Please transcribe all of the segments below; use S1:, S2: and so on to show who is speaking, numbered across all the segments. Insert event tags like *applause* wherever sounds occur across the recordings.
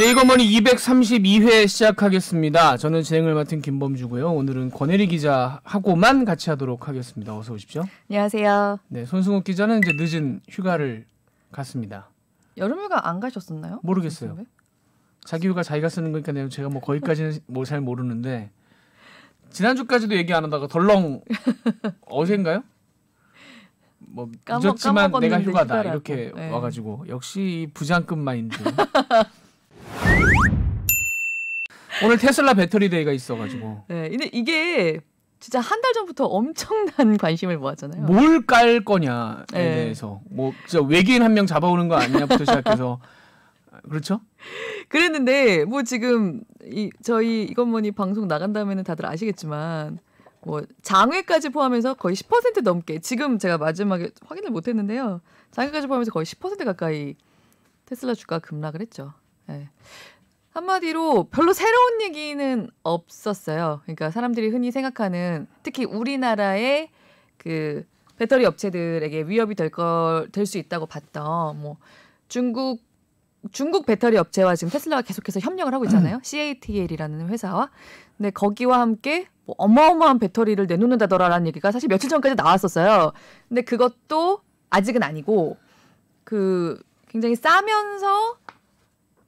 S1: 네, 이거머니 232회 시작하겠습니다. 저는 진행을 맡은 김범주고요. 오늘은 권혜리 기자하고만 같이 하도록 하겠습니다. 어서 오십시오.
S2: 안녕하세요.
S1: 네, 손승욱 기자는 이제 늦은 휴가를 갔습니다.
S2: 여름휴가 안 가셨었나요? 모르겠어요.
S1: 자기 휴가 자기가 쓰는 거니까 제가 뭐 거기까지는 *laughs* 뭐잘 모르는데 지난주까지도 얘기 안 하다가 덜렁 *laughs* 어젠가요? 뭐 까먹, 늦었지만 내가 휴가다 휴가라고. 이렇게 네. 와가지고 역시 부장급 마인드 *laughs* 오늘 테슬라 배터리 데이가 있어가지고.
S2: 네, 근데 이게 진짜 한 달 전부터 엄청난 관심을 모았잖아요.
S1: 뭘 깔 거냐에 네. 대해서 뭐 진짜 외계인 한 명 잡아오는 거 아니냐부터 시작해서
S2: 그렇죠? 그랬는데 뭐 지금 이 저희 이건 뭐니 방송 나간다면은 다들 아시겠지만 뭐 장외까지 포함해서 거의 10% 넘게 지금 제가 마지막에 확인을 못했는데요. 장외까지 포함해서 거의 10% 가까이 테슬라 주가 급락을 했죠. 네. 한마디로 별로 새로운 얘기는 없었어요. 그러니까 사람들이 흔히 생각하는 특히 우리나라의 그 배터리 업체들에게 위협이 될걸될수 있다고 봤던 뭐 중국 중국 배터리 업체와 지금 테슬라가 계속해서 협력을 하고 있잖아요. 음. CATL이라는 회사와. 근데 거기와 함께 뭐 어마어마한 배터리를 내놓는다더라라는 얘기가 사실 며칠 전까지 나왔었어요. 근데 그것도 아직은 아니고 그 굉장히 싸면서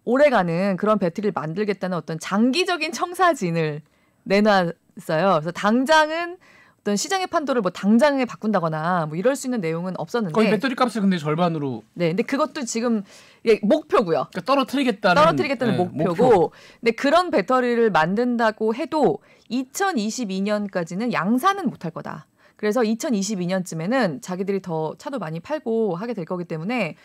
S2: 오래가는 그런 배틀을 만들겠다는 어떤 장기적인 청사진을 내놨어요. 그래서 당장은 어떤 시장의 판도를 뭐 당장에 바꾼다거나 뭐 이럴 수 있는 내용은 없었는데 거의 배터리 값을 근데
S1: 절반으로
S2: 네 근데 그것도 지금 예, 목표고요. 그러니까 떨어뜨리겠다는 떨어뜨리겠다는 네, 목표고 목표. 근데 그런 배터리를 만든다고 해도 2022년까지는 양산은 못할 거다. 그래서 2022년쯤에는 자기들이 더 차도 많이 팔고 하게 될 거기 때문에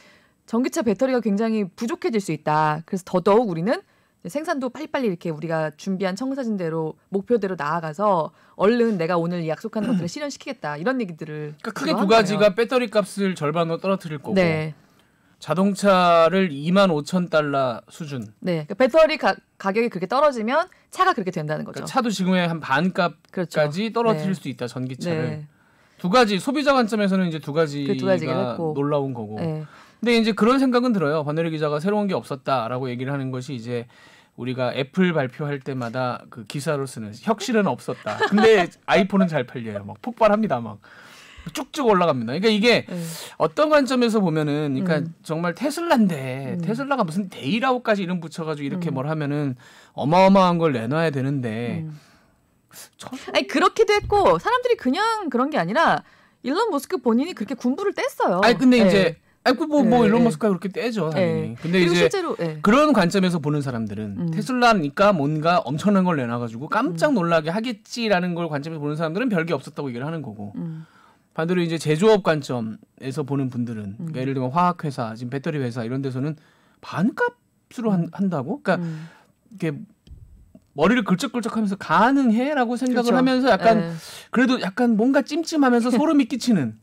S2: 전기차 배터리가 굉장히 부족해질 수 있다. 그래서 더더욱 우리는 생산도 빨리빨리 이렇게 우리가 준비한 청사진대로 목표대로 나아가서 얼른 내가 오늘 약속하는 것들을 실현시키겠다 이런 얘기들을 그러니까 크게 두 가지가 거예요.
S1: 배터리 값을 절반으로 떨어뜨릴 거고 네. 자동차를 2만 5천 달러 수준.
S2: 네, 그러니까 배터리 가, 격이 그렇게 떨어지면 차가 그렇게 된다는 거죠. 그러니까
S1: 차도 지금의 한 반값까지 그렇죠. 네. 떨어뜨릴 네. 수 있다 전기차를. 네. 두 가지 소비자 관점에서는 이제 두 그 가지가 그두 놀라운 거고 네. 근데 이제 그런 생각은 들어요. 반내리 기자가 새로운 게 없었다라고 얘기를 하는 것이 이제 우리가 애플 발표할 때마다 그 기사로 쓰는 혁신은 없었다. 근데 *laughs* 아이폰은 잘 팔려요. 막 폭발합니다. 막 쭉쭉 올라갑니다. 그러니까 이게 네. 어떤 관점에서 보면은 그러니까 음. 정말 테슬라인데 음. 테슬라가 무슨 데이라고까지 이름 붙여가지고 이렇게 음. 뭘 하면은 어마어마한 걸 내놔야 되는데.
S2: 저... 음. 아니 그렇게도 했고 사람들이 그냥 그런 게 아니라 일론 머스크 본인이 그렇게 군부를 뗐어요. 아니 근데 네. 이제 아이뭐뭐 네, 그 뭐, 뭐 예, 일론 예. 머스크가 그렇게
S1: 떼죠 예. 당연히. 근데 이제 실제로, 그런 관점에서 보는 사람들은 음. 테슬라니까 뭔가 엄청난 걸 내놔가지고 깜짝 음. 놀라게 하겠지라는 걸 관점에서 보는 사람들은 별게 없었다고 얘기를 하는 거고. 음. 반대로 이제 제조업 관점에서 보는 분들은 음. 그러니까 예를 들면 화학 회사, 지금 배터리 회사 이런 데서는 반값으로 한, 다고 그러니까 음. 이게 머리를 글적글적하면서 가능해라고 생각을 그렇죠. 하면서 약간 에. 그래도 약간 뭔가 찜찜하면서 *laughs* 소름이 끼치는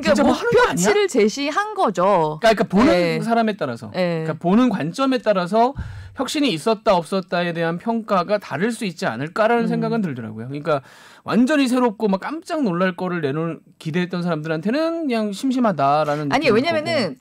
S1: 그러니까 뭐 목표치를 뭐 제시한 거죠. 그러니까, 그러니까 보는 네. 사람에 따라서, 네. 그러니까 보는 관점에 따라서 혁신이 있었다 없었다에 대한 평가가 다를 수 있지 않을까라는 음. 생각은 들더라고요. 그러니까 완전히 새롭고 막 깜짝 놀랄 거를 내놓을 기대했던 사람들한테는 그냥 심심하다라는. 아니 왜냐면은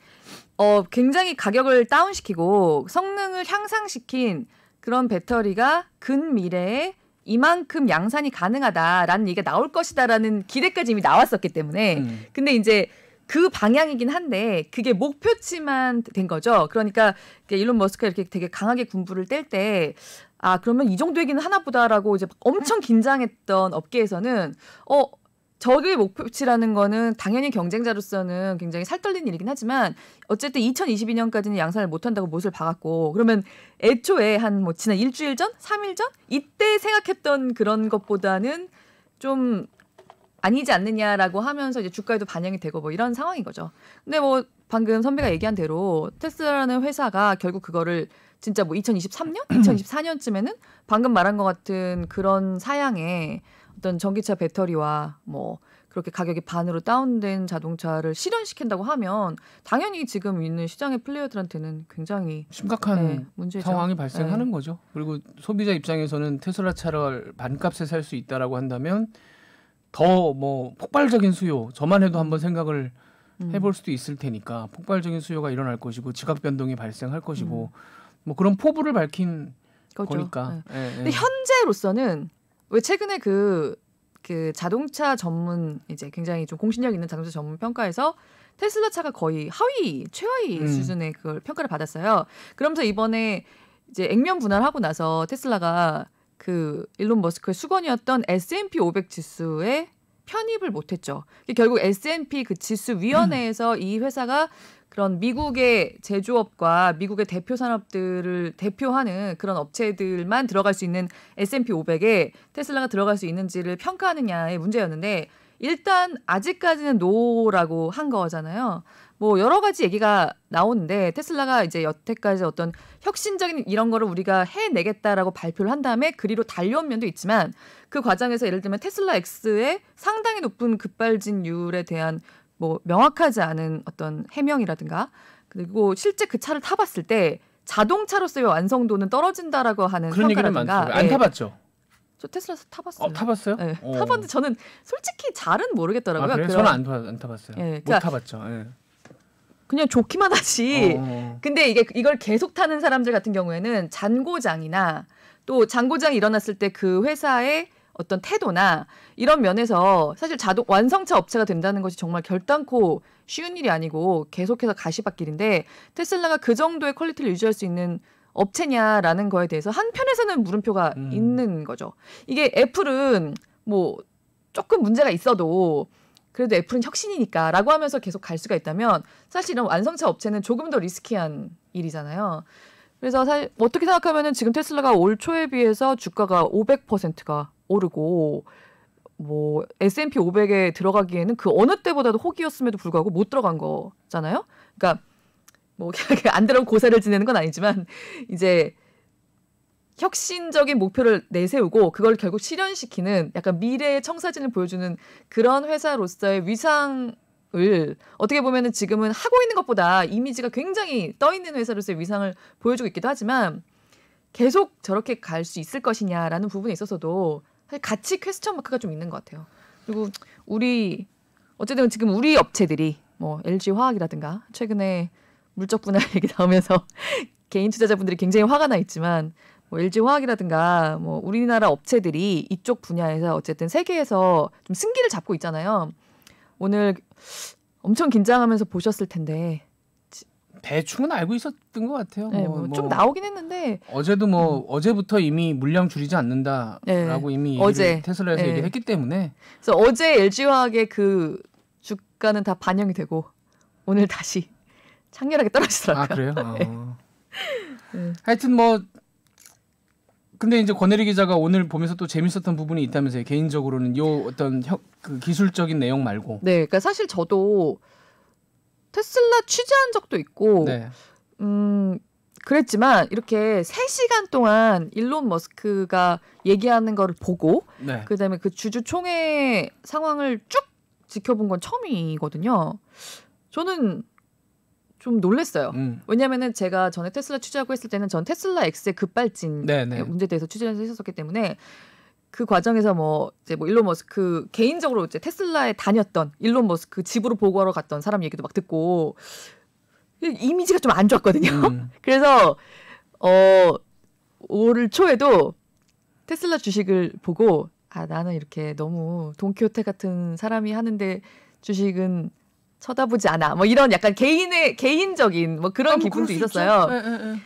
S2: 어 굉장히 가격을 다운시키고 성능을 향상시킨 그런 배터리가 근 미래에 이만큼 양산이 가능하다라는 얘기가 나올 것이다라는 기대까지 이미 나왔었기 때문에 음. 근데 이제 그 방향이긴 한데 그게 목표치만 된 거죠. 그러니까 일론 머스크가 이렇게 되게 강하게 군부를 뗄 때 아, 그러면 이 정도 얘기는 하나보다라고 이제 엄청 긴장했던 업계에서는 어, 저게 목표치라는 거는 당연히 경쟁자로서는 굉장히 살떨리는 일이긴 하지만 어쨌든 2022년까지는 양산을 못 한다고 못을 박았고 그러면 애초에 한 뭐 지난 일주일 전, 3일 전 이때 생각했던 그런 것보다는 좀 아니지 않느냐라고 하면서 이제 주가에도 반영이 되고 뭐 이런 상황인 거죠. 근데 뭐 방금 선배가 얘기한 대로 테슬라라는 회사가 결국 그거를 진짜 뭐 2023년, 2024년쯤에는 *clears throat* 방금 말한 것 같은 그런 사양에 어떤 전기차 배터리와 뭐 그렇게 가격이 반으로 다운된 자동차를 실현시킨다고 하면 당연히 지금 있는 시장의 플레이어들한테는 굉장히 심각한 네, 상황이 네. 발생하는 네. 거죠.
S1: 그리고 소비자 입장에서는 테슬라 차를 반값에 살 수 있다라고 한다면 더 뭐 폭발적인 수요 저만 해도 한번 생각을 음. 해볼 수도 있을 테니까 폭발적인 수요가 일어날 것이고 지각 변동이 발생할 것이고 음. 뭐 그런 포부를 밝힌 거죠. 거니까 네. 네. 근데
S2: 현재로서는 왜 최근에 그, 그 자동차 전문 이제 굉장히 좀 공신력 있는 자동차 전문 평가에서 테슬라 차가 거의 하위 최하위 음. 수준의 그걸 평가를 받았어요. 그러면서 이번에 이제 액면 분할하고 나서 테슬라가 그 일론 머스크의 수건이었던 S&P 500 지수에 편입을 못했죠. 결국 S&P 그 지수 위원회에서 음. 이 회사가 그런 미국의 제조업과 미국의 대표 산업들을 대표하는 그런 업체들만 들어갈 수 있는 S&P 500에 테슬라가 들어갈 수 있는지를 평가하느냐의 문제였는데 일단 아직까지는 노라고 한 거잖아요. 뭐 여러 가지 얘기가 나오는데 테슬라가 이제 여태까지 어떤 혁신적인 이런 거를 우리가 해내겠다라고 발표를 한 다음에 그리로 달려온 면도 있지만 그 과정에서 예를 들면 테슬라 X의 상당히 높은 급발진율에 대한 뭐 명확하지 않은 어떤 해명이라든가 그리고 실제 그 차를 타봤을 때 자동차로서의 완성도는 떨어진다라고 하는 그런 얘기는 안 네. 타봤죠. 저 테슬라 타봤어요. 어, 타봤어요? 예. 타봤는데 저는 솔직히 잘은 모르겠더라고요. 아, 그래? 저는 안, 타,
S1: 안 타봤어요. 예. 그러니까 타봤죠. 예.
S2: 그냥 좋기만 하지. 어, 어, 어. 근데 이게 이걸 계속 타는 사람들 같은 경우에는 잔고장이나 또 잔고장이 일어났을 때 그 회사의 어떤 태도나 이런 면에서 사실 자동 완성차 업체가 된다는 것이 정말 결단코 쉬운 일이 아니고 계속해서 가시밭길인데 테슬라가 그 정도의 퀄리티를 유지할 수 있는 업체냐라는 거에 대해서 한편에서는 물음표가 음. 있는 거죠. 이게 애플은 뭐 조금 문제가 있어도 그래도 애플은 혁신이니까 라고 하면서 계속 갈 수가 있다면 사실 이런 완성차 업체는 조금 더 리스키한 일이잖아요. 그래서 사실 어떻게 생각하면은 지금 테슬라가 올 초에 비해서 주가가 500%가 오르고 뭐 S&P 500에 들어가기에는 그 어느 때보다도 호기였음에도 불구하고 못 들어간 거잖아요. 그러니까 뭐안 들어온 고사를 지내는 건 아니지만 이제 혁신적인 목표를 내세우고 그걸 결국 실현시키는 약간 미래의 청사진을 보여주는 그런 회사로서의 위상 을 어떻게 보면은 지금은 하고 있는 것보다 이미지가 굉장히 떠 있는 회사로서의 위상을 보여주고 있기도 하지만 계속 저렇게 갈 수 있을 것이냐라는 부분에 있어서도 사실 같이 퀘스천 마크가 좀 있는 것 같아요. 그리고 우리 어쨌든 지금 우리 업체들이 뭐 LG 화학이라든가 최근에 물적 분할 *laughs* 얘기 나오면서 *laughs* 개인 투자자분들이 굉장히 화가 나 있지만 뭐 LG 화학이라든가 뭐 우리나라 업체들이 이쪽 분야에서 어쨌든 세계에서 좀 승기를 잡고 있잖아요. 오늘 엄청 긴장하면서 보셨을 텐데 대충은 알고 있었던 것 같아요. 네, 뭐, 뭐, 뭐 좀 나오긴 했는데
S1: 어제도 뭐 음. 어제부터 이미 물량 줄이지 않는다라고 네. 이미 어제 테슬라에서 네. 얘기했기
S2: 때문에 그래서 어제 LG 화학의 그 주가는 다 반영이 되고 오늘 다시 *laughs* 창렬하게 떨어지더라고요. 아 그래요? *laughs* 네. 어. 하여튼 뭐 근데 이제 권혜리
S1: 기자가 오늘 보면서 또 재밌었던 부분이 있다면서요. 개인적으로는 요 어떤 혀, 그 기술적인 내용 말고.
S2: 네, 그러니까 사실 저도 테슬라 취재한 적도 있고, 네. 음, 그랬지만 이렇게 3시간 동안 일론 머스크가 얘기하는 거를 보고, 네. 그다음에 그 주주 총회 상황을 쭉 지켜본 건 처음이거든요. 저는 좀 놀랐어요. 음. 왜냐면은 제가 전에 테슬라 취재하고 했을 때는 전 테슬라 X의 급발진 네네. 네. 문제에 대해서 취재를 했었기 때문에 그 과정에서 뭐 이제 뭐 일론 머스크 그 개인적으로 이제 테슬라에 다녔던 일론 머스크 집으로 보고하러 갔던 사람 얘기도 막 듣고 이미지가 좀 안 좋았거든요. 음. *laughs* 그래서 어올 초에도 테슬라 주식을 보고 아 나는 이렇게 너무 돈키호테 같은 사람이 하는데 주식은 쳐다보지 않아. 뭐 이런 약간 개인의 개인적인 뭐 그런 기분도 있었어요. 예, 예, 예.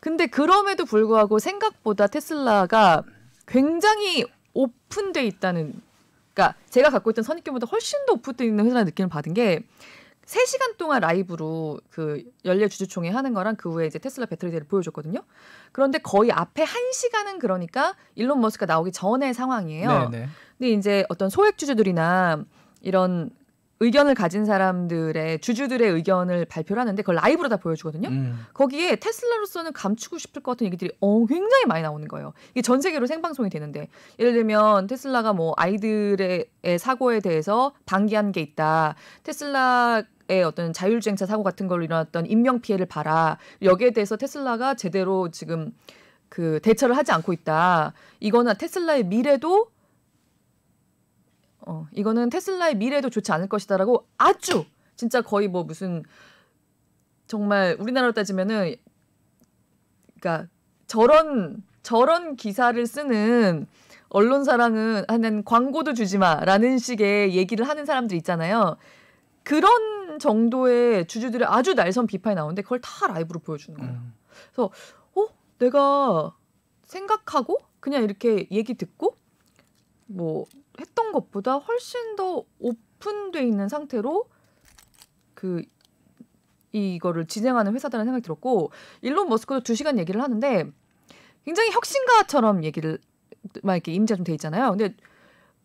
S2: 근데 그럼에도 불구하고 생각보다 테슬라가 굉장히 오픈돼 있다는 그러니까 제가 갖고 있던 선입견보다 훨씬 더 오픈돼 있는 회사라는 느낌을 받은 게 3시간 동안 라이브로 그 연례 주주총회 하는 거랑 그 후에 이제 테슬라 배터리들을 보여줬거든요. 그런데 거의 앞에 1시간은 그러니까 일론 머스크가 나오기 전의 상황이에요. 네네. 네. 근데 이제 어떤 소액 주주들이나 이런 의견을 가진 사람들의 주주들의 의견을 발표를 하는데 그걸 라이브로 다 보여주거든요. 음. 거기에 테슬라로서는 감추고 싶을 것 같은 얘기들이 어, 굉장히 많이 나오는 거예요. 이게 전 세계로 생방송이 되는데 예를 들면 테슬라가 뭐 아이들의 사고에 대해서 방기한 게 있다. 테슬라 의 어떤 자율주행차 사고 같은 걸로 일어났던 인명 피해를 봐라. 여기에 대해서 테슬라가 제대로 지금 그 대처를 하지 않고 있다. 이거나 테슬라의 미래도 어, 이거는 테슬라의 미래도 좋지 않을 것이다라고 아주 진짜 거의 뭐 무슨 정말 우리나라로 따지면은 그러니까 저런 저런 기사를 쓰는 언론사랑은 하는 광고도 주지 마라는 식의 얘기를 하는 사람들 있잖아요. 그런 정도의 주주들의 아주 날선 비판이 나오는데 그걸 다 라이브로 보여주는 거예요. 음. 그래서 어 내가 생각하고 그냥 이렇게 얘기 듣고 뭐 했던 것보다 훨씬 더 오픈돼 있는 상태로 그 이거를 진행하는 회사다라는 생각이 들었고 일론 머스크도 두 시간 얘기를 하는데 굉장히 혁신가처럼 얘기를 막 이렇게 임자 좀 돼 있잖아요. 근데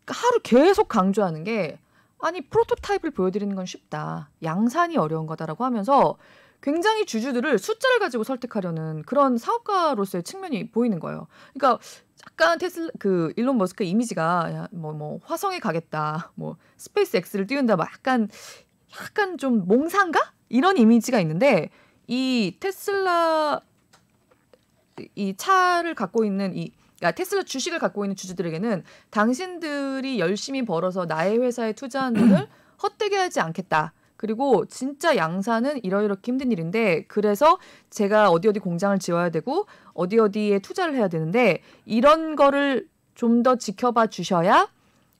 S2: 하루 계속 강조하는 게 아니 프로토타입을 보여드리는 건 쉽다. 양산이 어려운 거다라고 하면서 굉장히 주주들을 숫자를 가지고 설득하려는 그런 사업가로서의 측면이 보이는 거예요. 그러니까 약간 테슬 라그 일론 머스크 이미지가 뭐뭐 뭐 화성에 가겠다, 뭐 스페이스 X를 띄운다, 막 뭐 약간 약간 좀 몽상가 이런 이미지가 있는데 이 테슬라 이 차를 갖고 있는 이 그러니까 테슬라 주식을 갖고 있는 주주들에게는 당신들이 열심히 벌어서 나의 회사에 투자한 돈을 *clears throat* 헛되게 하지 않겠다. 그리고 진짜 양산은 이러이러게 힘든 일인데 그래서 제가 어디 어디 공장을 지어야 되고 어디 어디에 투자를 해야 되는데 이런 거를 좀 더 지켜봐 주셔야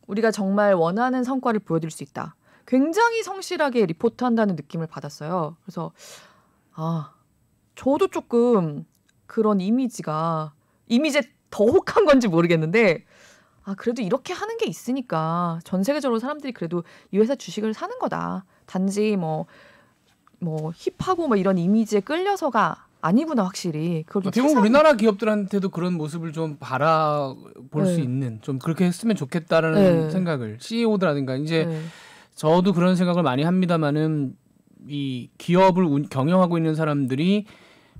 S2: 우리가 정말 원하는 성과를 보여드릴 수 있다. 굉장히 성실하게 리포트한다는 느낌을 받았어요. 그래서 아 저도 조금 그런 이미지가 이미지에 더 혹한 건지 모르겠는데 아 그래도 이렇게 하는 게 있으니까 전 세계적으로 사람들이 그래도 이 회사 주식을 사는 거다. 단지 뭐, 뭐 힙하고 뭐 이런 이미지에 끌려서가 아니구나 확실히 그걸 어떻게 태 우리나라
S1: 기업들한테도 그런 모습을 좀 바라볼 네. 수 있는 좀 그렇게 했으면 좋겠다라는 네. 생각을 CEO들라든가 이제 네. 저도 그런 생각을 많이 합니다만은 이 기업을 운, 경영하고 있는 사람들이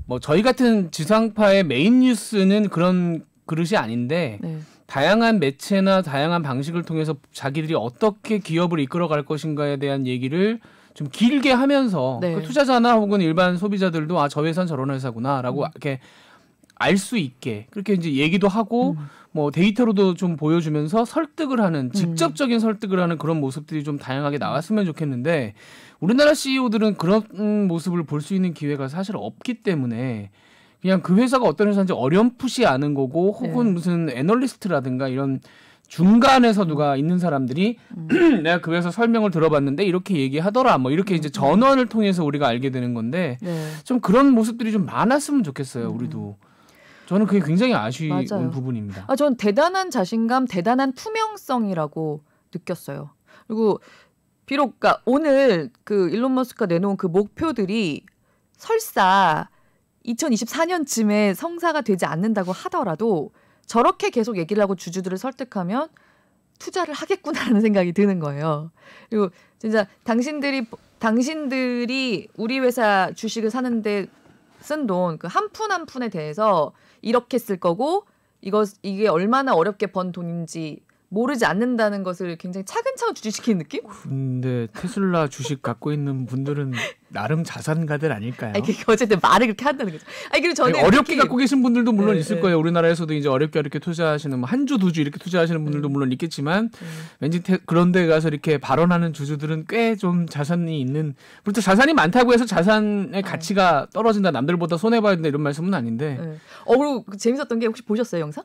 S1: 뭐 저희 같은 지상파의 메인 뉴스는 그런 그릇이 아닌데 네. 다양한 매체나 다양한 방식을 통해서 자기들이 어떻게 기업을 이끌어갈 것인가에 대한 얘기를 좀 길게 하면서 네. 그 투자자나 혹은 일반 소비자들도 아 저 회사는 저런 회사구나라고 음. 이렇게 알 수 있게 그렇게 이제 얘기도 하고 음. 뭐 데이터로도 좀 보여주면서 설득을 하는 음. 직접적인 설득을 하는 그런 모습들이 좀 다양하게 나왔으면 좋겠는데 우리나라 CEO들은 그런 모습을 볼 수 있는 기회가 사실 없기 때문에 그냥 그 회사가 어떤 회사인지 어렴풋이 아는 거고 혹은 네. 무슨 애널리스트라든가 이런 중간에서 누가 있는 사람들이 음. *clears throat* 내가 그 회사 설명을 들어봤는데 이렇게 얘기하더라 뭐 이렇게 이제 음. 전원을 통해서 우리가 알게 되는 건데 네. 좀 그런 모습들이 좀 많았으면 좋겠어요 음. 우리도 저는 그게 굉장히 아쉬운 맞아요. 부분입니다.
S2: 아, 전 대단한 자신감, 대단한 투명성이라고 느꼈어요. 그리고 비록 그니까 오늘 그 일론 머스크가 내놓은 그 목표들이 설사 2024년쯤에 성사가 되지 않는다고 하더라도 저렇게 계속 얘기를 하고 주주들을 설득하면 투자를 하겠구나라는 생각이 드는 거예요. 그리고 진짜 당신들이 당신들이 우리 회사 주식을 사는데 쓴 돈 그 한 푼 한 푼에 대해서 이렇게 쓸 거고 이것 이게 얼마나 어렵게 번 돈인지 모르지 않는다는 것을 굉장히 차근차근 주지시키는 느낌?
S1: 근데 테슬라 주식 갖고 있는 분들은 나름 자산가들 아닐까요? 아니,
S2: 어쨌든 말을 그렇게 한다는 거죠. 아니, 그리고 저는 어렵게 갖고 계신 분들도 물론 네, 있을 네. 거예요.
S1: 우리나라에서도 이제 어렵게 어렵게 투자하시는 뭐한 주, 두 주 이렇게 투자하시는 분들도 음. 물론 있겠지만 음. 왠지 테, 그런 데 가서 이렇게 발언하는 주주들은 꽤 좀 자산이 있는 그렇죠. 자산이 많다고 해서 자산의 네. 가치가 네. 떨어진다. 남들보다 손해봐야 된다 이런 말씀은 아닌데. 어, 그리고 그 재밌었던
S2: 게 혹시 보셨어요, 영상?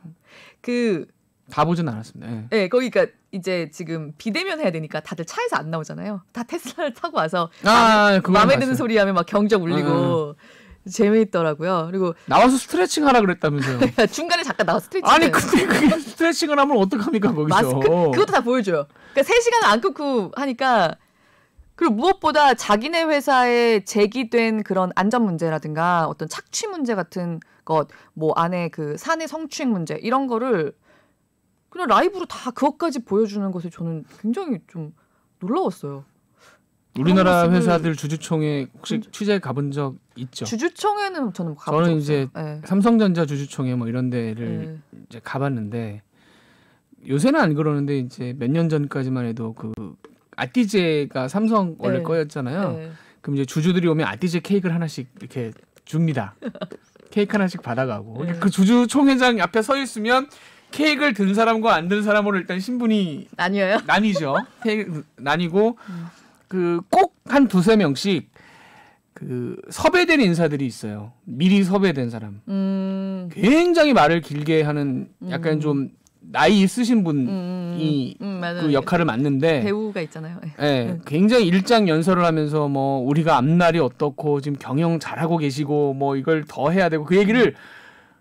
S2: 그 가보진 않았습니다. 예. 네, 거기가 이제 지금 비대면 해야 되니까 다들 차에서 안 나오잖아요. 다 테슬라를 타고 와서 아, 마, 음에 드는 소리 하면 막 경적 울리고 아, 재미있더라고요. 그리고 나와서 스트레칭 하라 그랬다면서요. *laughs* 중간에 잠깐 나와서 스트레칭. 아니 근데 그게 스트레칭을 하면 어떡합니까 거기서. 마스크 그것도 다 보여줘요. 그러니까 3시간 안 끊고 하니까 그리고 무엇보다 자기네 회사에 제기된 그런 안전 문제라든가 어떤 착취 문제 같은 것, 뭐 안에 그 사내 성추행 문제 이런 거를 그냥 라이브로 다 그것까지 보여주는 것에 저는 굉장히 좀 놀라웠어요. 우리나라 회사들
S1: 주주총회 혹시 근데... 취재 가본 적 있죠?
S2: 주주총회는 저는 가본 저는 이제 네.
S1: 삼성전자 주주총회 뭐 이런 데를 네. 이제 가봤는데 요새는 안 그러는데 이제 몇 년 전까지만 해도 그 아티제가 삼성 원래 네. 거였잖아요. 그럼 이제 주주들이 오면 아티제 케이크를 하나씩 이렇게 줍니다. 케이크 하나씩 받아가고 그 주주총회장 앞에 서 있으면 케이크를 든 사람과 안 든 사람으로 일단 신분이 아니어요 나뉘죠. 케이크 나뉘고 그 꼭 한 두세 명씩 그 섭외된 인사들이 있어요. 미리 섭외된 사람.
S2: 음. 굉장히
S1: 말을 길게 하는 음. 약간 음. 좀 나이 있으신 분이 음,
S2: 음, 음. 음 그 역할을 맡는데 배우가 있잖아요. 예.
S1: 네, 굉장히 일장 연설을 하면서 뭐 우리가 앞날이 어떻고 지금 경영 잘하고 계시고 뭐 이걸 더 해야 되고 그 얘기를 음.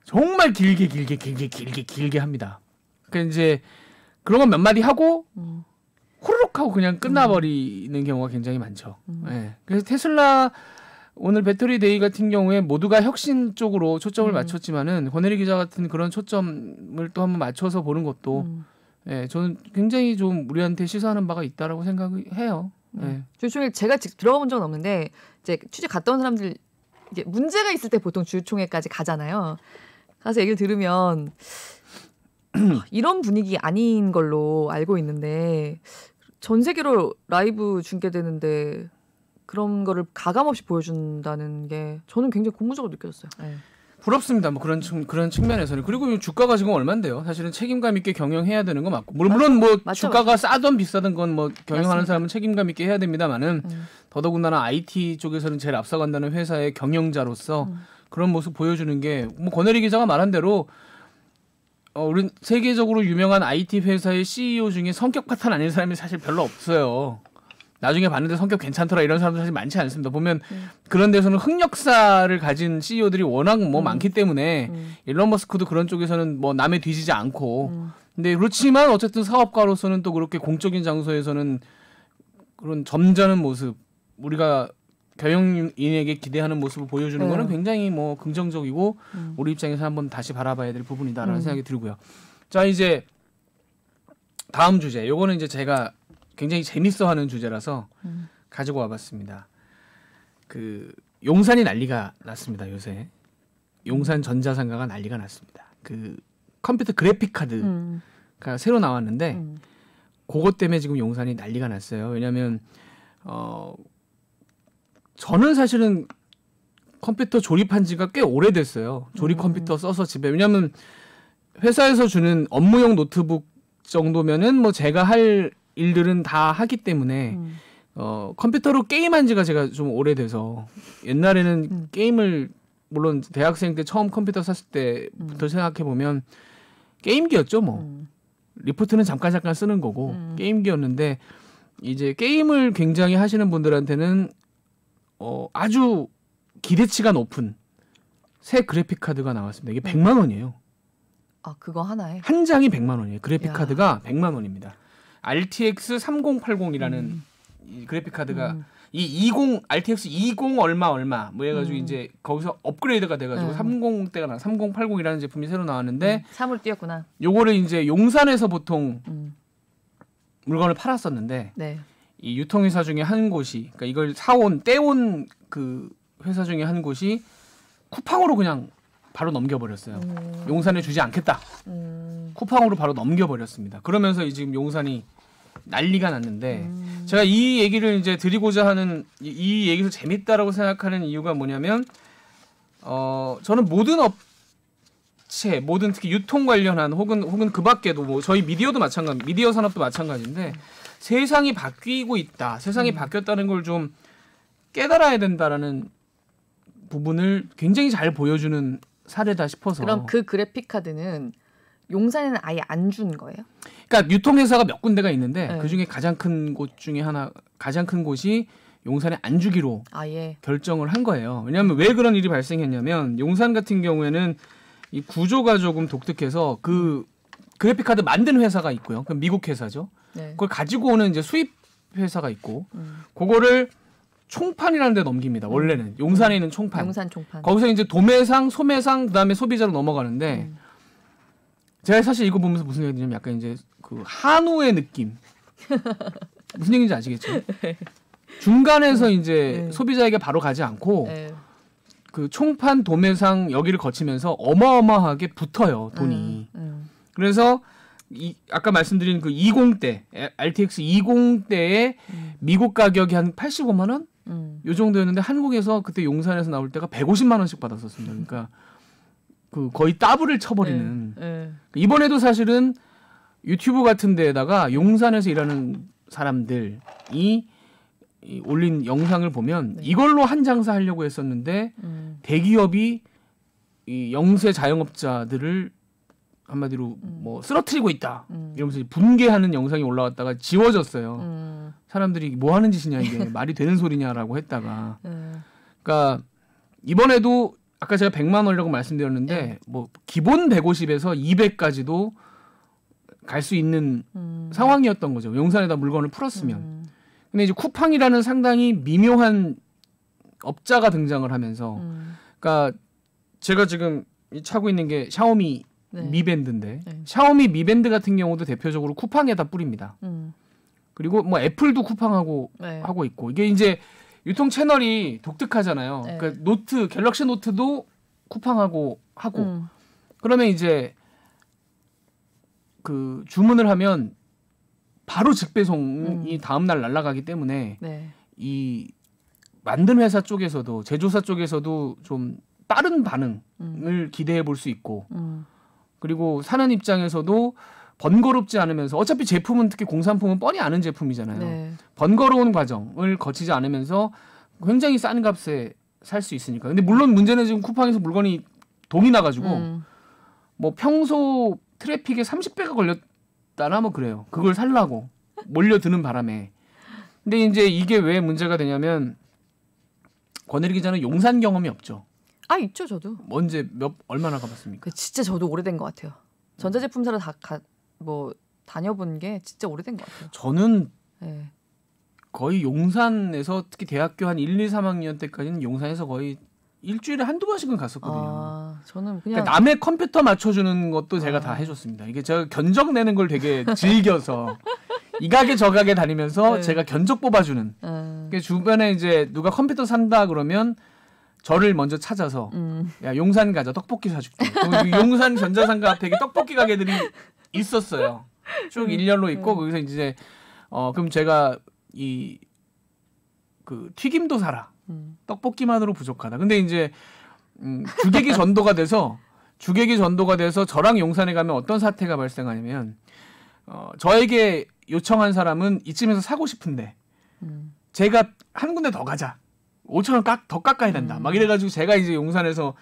S1: 정말 길게 길게 길게 길게 길게 합니다. 그러니까 이제 그런 건 몇 마디 하고 후루룩 하고 그냥 끝나버리는 음. 경우가 굉장히 많죠. 음. 예. 그래서 테슬라 오늘 배터리 데이 같은 경우에 모두가 혁신 쪽으로 초점을 음. 맞췄지만은 권혜리 기자 같은 그런 초점을 또 한번 맞춰서 보는 것도 음. 예, 저는 굉장히 좀 우리한테 시사하는 바가 있다라고 생각을
S2: 해요. 음. 예. 주총에 제가 직접 들어본 적은 없는데 이제 취재 갔다 온 사람들 이제 문제가 있을 때 보통 주총회까지 가잖아요. 가서 얘기를 들으면 *clears throat* 이런 분위기 아닌 걸로 알고 있는데 전 세계로 라이브 중계되는데 그런 거를 가감 없이 보여준다는 게 저는 굉장히 고무적으로 느껴졌어요 네.
S1: 부럽습니다. 뭐 그런 측, 그런 측면에서는 그리고 주가가 지금 얼마인데요? 사실은 책임감 있게 경영해야 되는 거 맞고 물론 뭐 맞죠, 주가가 맞죠. 싸든 비싸든 건 뭐 경영하는 맞습니다. 사람은 책임감 있게 해야 됩니다만은 음. 더더군다나 IT 쪽에서는 제일 앞서간다는 회사의 경영자로서 음. 그런 모습 보여주는 게뭐 권혜리 기자가 말한 대로 어, 우리 세계적으로 유명한 IT 회사의 CEO 중에 성격 파탄 아닌 사람이 사실 별로 없어요. 나중에 봤는데 성격 괜찮더라 이런 사람들 사실 많지 않습니다. 보면 음. 그런 데서는 흑역사를 가진 CEO들이 워낙 뭐 음. 많기 때문에 음. 일론 머스크도 그런 쪽에서는 뭐 남에 뒤지지 않고 음. 근데 그렇지만 어쨌든 사업가로서는 또 그렇게 공적인 장소에서는 그런 점잖은 모습 우리가 경영인에게 기대하는 모습을 보여주는 네. 거는 굉장히 뭐 긍정적이고 음. 우리 입장에서 한번 다시 바라봐야 될 부분이다라는 음. 생각이 들고요. 자 이제 다음 주제. 요거는 이제 제가 굉장히 재밌어하는 주제라서 음. 가지고 와봤습니다. 그 용산이 난리가 났습니다 요새. 용산 전자상가가 난리가 났습니다. 그 컴퓨터 그래픽 카드가 음. 새로 나왔는데 음. 그것 때문에 지금 용산이 난리가 났어요. 왜냐하면 어 저는 사실은 컴퓨터 조립한 지가 꽤 오래됐어요. 조립 음. 컴퓨터 써서 집에. 왜냐면 회사에서 주는 업무용 노트북 정도면은 뭐 제가 할 일들은 다 하기 때문에 음. 어, 컴퓨터로 게임한 지가 제가 좀 오래돼서 옛날에는 음. 게임을 물론 대학생 때 처음 컴퓨터 샀을 때부터 음. 생각해 보면 게임기였죠 뭐 음. 리포트는 잠깐 잠깐 쓰는 거고 게임기였는데 이제 게임을 굉장히 하시는 분들한테는 어, 아주 기대치가 높은 새 그래픽 카드가 나왔습니다. 이게 100만 원이에요.
S2: 아, 그거 하나에?
S1: 한 장이 100만 원이에요. 그래픽 야. 카드가 100만 원입니다. RTX 3080이라는 음. 이 그래픽 카드가 음. 이20 RTX 20 얼마 얼마 뭐해 가지고 음. 이제 거기서 업그레이드가 돼 가지고 음. 30대가 나 3080이라는 제품이 새로 나왔는데
S2: 음. 3을 뛰었구나.
S1: 요거를 이제 용산에서 보통 음. 물건을 팔았었는데 네. 이 유통회사 중에 한 곳이 그러니까 이걸 사온 떼온 그 회사 중에 한 곳이 쿠팡으로 그냥 바로 넘겨버렸어요. 음. 용산에 주지 않겠다. 음. 쿠팡으로 바로 넘겨버렸습니다. 그러면서 이 지금 용산이 난리가 났는데 음. 제가 이 얘기를 이제 드리고자 하는 이, 이얘기에 재밌다라고 생각하는 이유가 뭐냐면 어 저는 모든 업체 모든 특히 유통 관련한 혹은 혹은 그 밖에도 뭐 저희 미디어도 마찬가지 미디어 산업도 마찬가지인데 음. 세상이 바뀌고 있다. 세상이 음. 바뀌었다는 걸 좀 깨달아야 된다라는 부분을 굉장히 잘 보여주는 사례다 싶어서. 그럼 그
S2: 그래픽 카드는 용산에는 아예 안 준 거예요?
S1: 그러니까 유통회사가 몇 군데가 있는데 네. 그 중에 가장 큰 곳 중에 하나 가장 큰 곳이 용산에 안 주기로 아, 예. 결정을 한 거예요. 왜냐하면 왜 그런 일이 발생했냐면 용산 같은 경우에는 이 구조가 조금 독특해서 그 음. 그래픽 카드 만든 회사가 있고요. 그 미국 회사죠. 네. 그걸 가지고 오는 이제 수입 회사가 있고 음. 그거를 총판이라는 데 넘깁니다. 원래는 음. 용산에 있는 총판. 용산 총판. 거기서 이제 도매상, 소매상, 그다음에 소비자로 넘어가는데 음. 제가 사실 이거 보면서 무슨 얘기냐면 약간 이제 그 한우의 느낌. *laughs* 무슨 얘기인지 아시겠죠? 네. 중간에서 네. 이제 소비자에게 바로 가지 않고 그 총판 도매상 여기를 거치면서 어마어마하게 붙어요 돈이. 음, 음. 그래서 이, 아까 말씀드린 그 20대 RTX 20대의 미국 가격이 한 85만 원? 음. 요 정도였는데 한국에서 그때 용산에서 나올 때가 150만 원씩 받았었습니다. 그러니까 그 거의 따블을 쳐버리는 네. 네. 이번에도 사실은 유튜브 같은 데에다가 용산에서 일하는 사람들이 올린 영상을 보면 네. 이걸로 한 장사 하려고 했었는데 음. 대기업이 이 영세 자영업자들을 한마디로 음. 뭐 쓰러뜨리고 있다 음. 이러면서 분개하는 영상이 올라왔다가 지워졌어요. 음. 사람들이 뭐 하는 짓이냐 이게 *laughs* 말이 되는 소리냐라고 했다가 예. 그러니까 이번에도 아까 제가 100만 원이라고 말씀드렸는데 네. 뭐 기본 150에서 200까지도 갈 수 있는 음. 상황이었던 거죠. 용산에다 물건을 풀었으면. 음. 근데 이제 쿠팡이라는 상당히 미묘한 업자가 등장을 하면서 음. 그러니까 제가 지금 차고 있는 게 샤오미 네. 미밴드인데 네. 샤오미 미밴드 같은 경우도 대표적으로 쿠팡에다 뿌립니다. 음. 그리고 뭐 애플도 쿠팡하고 네. 하고 있고 이게 이제 유통 채널이 독특하잖아요. 네. 그러니까 노트 갤럭시 노트도 쿠팡하고 하고 음. 그러면 이제 그 주문을 하면 바로 직배송이 음. 다음 날 날아가기 때문에 네. 이 만든 회사 쪽에서도 제조사 쪽에서도 좀 빠른 반응을 음. 기대해 볼 수 있고 음. 그리고 사는 입장에서도 번거롭지 않으면서 어차피 제품은 특히 공산품은 뻔히 아는 제품이잖아요. 네. 번거로운 과정을 거치지 않으면서 굉장히 싼 값에 살 수 있으니까. 근데 물론 문제는 지금 쿠팡에서 물건이 돈이 나가지고 음. 뭐 평소 트래픽에 30배가 걸렸다나 뭐 그래요. 그걸 살라고 몰려드는 바람에. 근데 이제 이게 왜 문제가 되냐면 권혜리 기자는 용산 경험이 없죠.
S2: 아 있죠 저도. 언제
S1: 몇 얼마나 가봤습니까? 그
S2: 진짜 저도 오래된 것 같아요. 전자제품사를 다뭐 다녀본 게 진짜 오래된 것 같아요. 저는 네.
S1: 거의 용산에서 특히 대학교 한 1, 2, 3학년 때까지는 용산에서 거의 일주일에 한두 번씩은 갔었거든요.
S2: 아, 저는 그냥 그러니까 남의
S1: 컴퓨터 맞춰주는 것도 제가 아... 다 해줬습니다. 이게 제가 견적 내는 걸 되게 즐겨서 이 가게 저 가게 다니면서 네. 제가 견적 뽑아주는. 음... 주변에 이제 누가 컴퓨터 산다 그러면 저를 먼저 찾아서 음. 야 용산 가자 떡볶이 사줄게. 그 용산 전자상가 앞에 떡볶이 가게들이 있었어요.
S2: 쭉 음. 일렬로 있고 음. 거기서
S1: 이제 어 그럼 제가 이 그 튀김도 사라. 음. 떡볶이만으로 부족하다. 근데 이제 음, 주객이 전도가 돼서 주객이 전도가 돼서 저랑 용산에 가면 어떤 사태가 발생하냐면 어, 저에게 요청한 사람은 이쯤에서 사고 싶은데 음. 제가 한 군데 더 가자. 5천 원 깎, 더 깎아야 된다. 음. 막 이래가지고 제가 이제 용산에서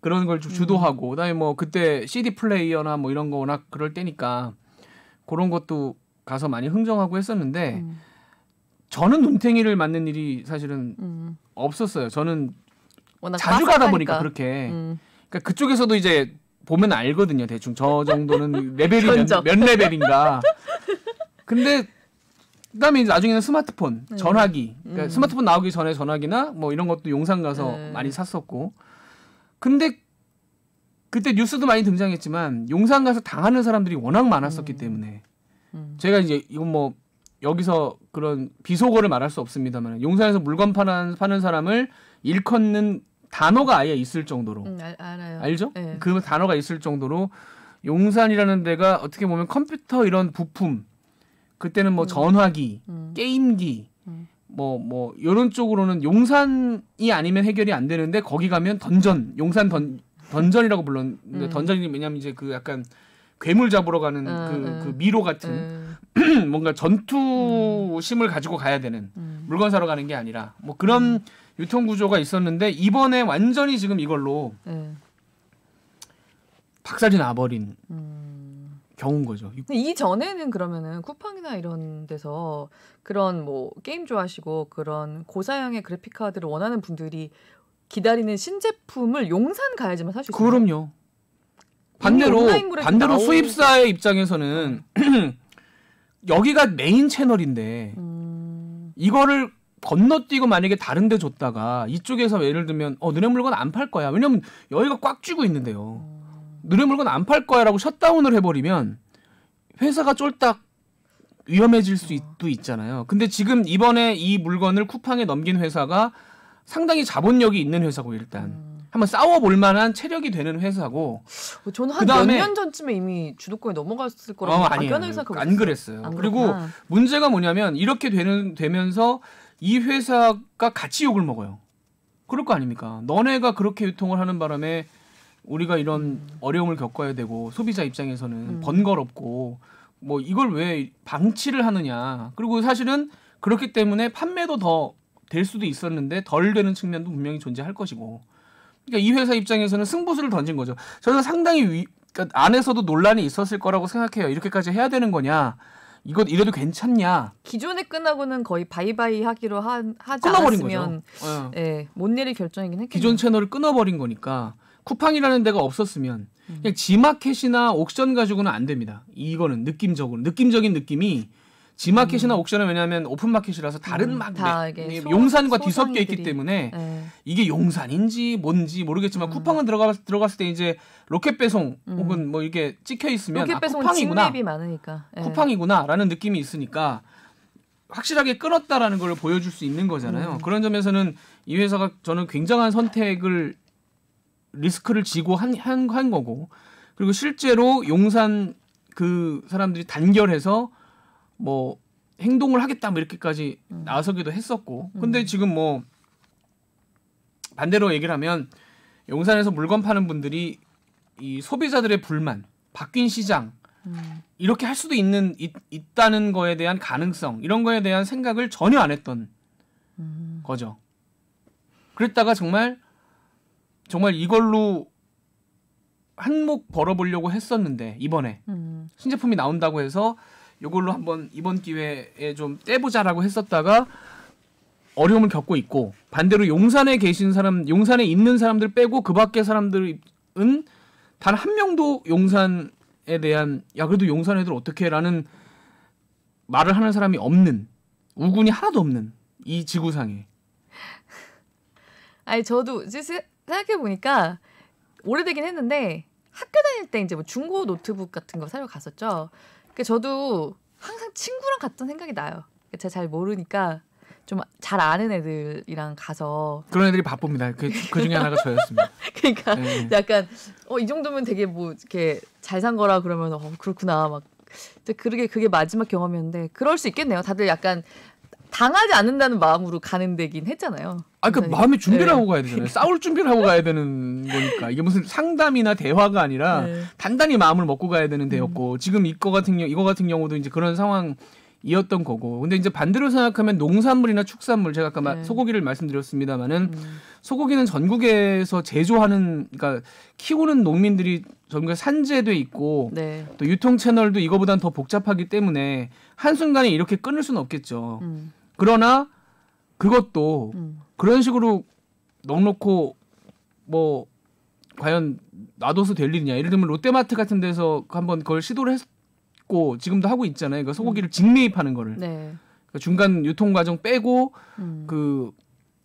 S1: 그런 걸좀 주도하고 음. 그다음에 뭐 그때 CD 플레이어나 뭐 이런 거 워낙 그럴 때니까 그런 것도 가서 많이 흥정하고 했었는데 음. 저는 눈탱이를 맞는 일이 사실은 음. 없었어요. 저는
S2: 자주 가다 보니까 그렇게 음.
S1: 그러니까 그쪽에서도 이제 보면 알거든요. 대충 저 정도는 *laughs* 레벨이 몇, 몇 레벨인가. 근데 그다음에 이제 나중에는 스마트폰, 네. 전화기. 그러니까 음. 스마트폰 나오기 전에 전화기나 뭐 이런 것도 용산 가서 네. 많이 샀었고. 근데 그때 뉴스도 많이 등장했지만 용산 가서 당하는 사람들이 워낙 많았었기 음. 때문에 음. 제가 이제 이건 뭐 여기서 그런 비속어를 말할 수 없습니다만 용산에서 물건 파는 파는 사람을 일컫는 단어가 아예 있을 정도로 음, 알, 알아요. 알죠? 네. 그 단어가 있을 정도로 용산이라는 데가 어떻게 보면 컴퓨터 이런 부품 그때는 뭐 음. 전화기, 음. 게임기, 뭐뭐 음. 뭐 이런 뭐, 쪽으로는 용산이 아니면 해결이 안 되는데 거기 가면 던전, 용산 던 던전이라고 불렀는데 음. 던전이 왜냐면 이제 그 약간 괴물 잡으러 가는 음, 그, 그, 미로 같은 *clears throat* 뭔가 전투심을 가지고 가야 되는 물건 사러 가는 게 아니라 뭐 그런 유통 구조가 있었는데 이번에 완전히 지금 이걸로 네. 박살이 나버린 음. 경우인 거죠.
S2: 이 전에는 그러면은 쿠팡이나 이런 데서 그런 뭐 게임 좋아하시고 그런 고사양의 그래픽 카드를 원하는 분들이 기다리는 신제품을 용산 가야지만 사실 그럼요. 반대로 반대로 수입사의
S1: 입장에서는 *clears throat* 여기가 메인 채널인데 음... 이거를 건너뛰고 만약에 다른 데 줬다가 이쪽에서 예를 들면 어 너네 물건 안 팔 거야. 왜냐면 여기가 꽉 쥐고 있는데요. 음... 너네 물건 안 팔 거야라고 셧다운을 해버리면 회사가 쫄딱 위험해질 수도 있잖아요. 근데 지금 이번에 이 물건을 쿠팡에 넘긴 회사가 상당히 자본력이 있는 회사고 일단 음. 한번 싸워볼 만한 체력이 되는 회사고
S2: 어, 저는 한몇 년 전쯤에 이미 주도권이 넘어갔을 거라고 어, 막연하게 생각하고 안 그랬어요. 안 그리고 그렇구나.
S1: 문제가 뭐냐면 이렇게 되는 되면서 이 회사가 같이 욕을 먹어요. 그럴 거 아닙니까? 너네가 그렇게 유통을 하는 바람에 우리가 이런 음. 어려움을 겪어야 되고 소비자 입장에서는 음. 번거롭고 뭐 이걸 왜 방치를 하느냐. 그리고 사실은 그렇기 때문에 판매도 더 될 수도 있었는데 덜 되는 측면도 분명히 존재할 것이고. 그러니까 이 회사 입장에서는 승부수를 던진 거죠. 저는 상당히 위, 그러니까 안에서도 논란이 있었을 거라고 생각해요. 이렇게까지 해야 되는 거냐. 이거 이래도 괜찮냐?
S2: 기존에 끝나고는 거의 바이바이 하기로 하, 하지 끊어버린 않았으면 거죠. 어. 예, 못 내릴 결정이긴 했겠죠. 기존
S1: 채널을 끊어버린 거니까 쿠팡이라는 데가 없었으면 그냥 지마켓이나 옥션 가지고는 안 됩니다. 이거는 느낌적으로 느낌적인 느낌이 지마켓이나 음. 옥션은 왜냐하면 오픈마켓이라서 다른 막 음,
S2: 예, 용산과 소, 뒤섞여
S1: 있기 때문에 네. 이게 용산인지 뭔지 모르겠지만 음. 쿠팡은 들어가 들어갔을 때 이제 로켓 배송 음. 혹은 뭐 이게 렇 찍혀 있으면 로켓 배송 아, 쿠팡이구나
S2: 많으니까 네.
S1: 쿠팡이구나라는 느낌이 있으니까 확실하게 끊었다라는 걸 보여줄 수 있는 거잖아요. 음. 그런 점에서는 이 회사가 저는 굉장한 선택을 리스크를 지고 한, 한, 한 거고 그리고 실제로 용산 그 사람들이 단결해서 뭐 행동을 하겠다 뭐 이렇게까지 음. 나서기도 했었고 근데 음. 지금 뭐 반대로 얘기를 하면 용산에서 물건 파는 분들이 이 소비자들의 불만 바뀐 시장 음. 이렇게 할 수도 있는 있, 있다는 거에 대한 가능성 이런 거에 대한 생각을 전혀 안 했던 거죠 그랬다가 정말 정말 이걸로 한 몫 벌어보려고 했었는데 이번에 음. 신제품이 나온다고 해서 이걸로 한번 이번 기회에 좀 떼보자라고 했었다가 어려움을 겪고 있고 반대로 용산에 계신 사람 용산에 있는 사람들 빼고 그 밖의 사람들은 단 한 명도 용산에 대한 야 그래도 용산 애들 어떻게라는 말을 하는 사람이 없는 우군이 하나도 없는 이 지구상에
S2: 아니 저도 생각해 보니까 오래되긴 했는데 학교 다닐 때 이제 뭐 중고 노트북 같은 거 사러 갔었죠. 그 저도 항상 친구랑 갔던 생각이 나요. 그러니까 제가 잘 모르니까 좀 잘 아는 애들이랑 가서
S1: 그런 애들이 바쁩니다. 그, 그 중에 하나가 저였습니다.
S2: *laughs* 그러니까 네. 약간 어이 정도면 되게 뭐 이렇게 잘 산 거라 그러면 어 그렇구나 막 그게 그게 마지막 경험이었는데 그럴 수 있겠네요. 다들 약간 당하지 않는다는 마음으로 가는 데긴 했잖아요.
S1: 아, 그러니까 마음의 준비를 네. 하고 가야 되잖아요. *laughs* 싸울
S2: 준비를 하고 가야
S1: 되는 거니까 이게 무슨 상담이나 대화가 아니라 네. 단단히 마음을 먹고 가야 되는 데였고 음. 지금 이거 같은 경우 이거 같은 경우도 이제 그런 상황이었던 거고 근데 이제 반대로 생각하면 농산물이나 축산물 제가 아까 네. 소고기를 말씀드렸습니다마는 음. 소고기는 전국에서 제조하는 그러니까 키우는 농민들이 전국에 산재돼 있고 네. 또 유통 채널도 이거보단 더 복잡하기 때문에 한 순간에 이렇게 끊을 수는 없겠죠. 음. 그러나 그것도 음. 그런 식으로 넉놓고 뭐 과연 놔둬서 될 일이냐. 예를 들면 롯데마트 같은 데서 그 한번 그걸 시도를 했고 지금도 하고 있잖아요. 그러니까 소고기를 음. 직매입하는 거를. 네. 그러니까 중간 유통 과정 빼고 음. 그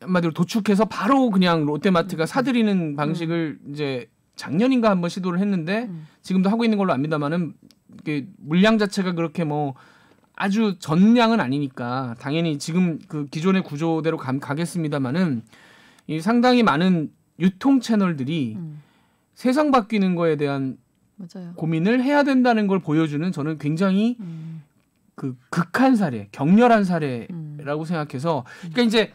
S1: 한마디로 도축해서 바로 그냥 롯데마트가 음. 사들이는 음. 방식을 음. 이제 작년인가 한번 시도를 했는데 음. 지금도 하고 있는 걸로 압니다만은 이 물량 자체가 그렇게 뭐 아주 전량은 아니니까 당연히 지금 그 기존의 구조대로 가, 가겠습니다만은 이 상당히 많은 유통 채널들이 음. 세상 바뀌는 거에 대한 맞아요. 고민을 해야 된다는 걸 보여주는 저는 굉장히 음. 그 극한 사례, 격렬한 사례라고 음. 생각해서 음. 그러니까 이제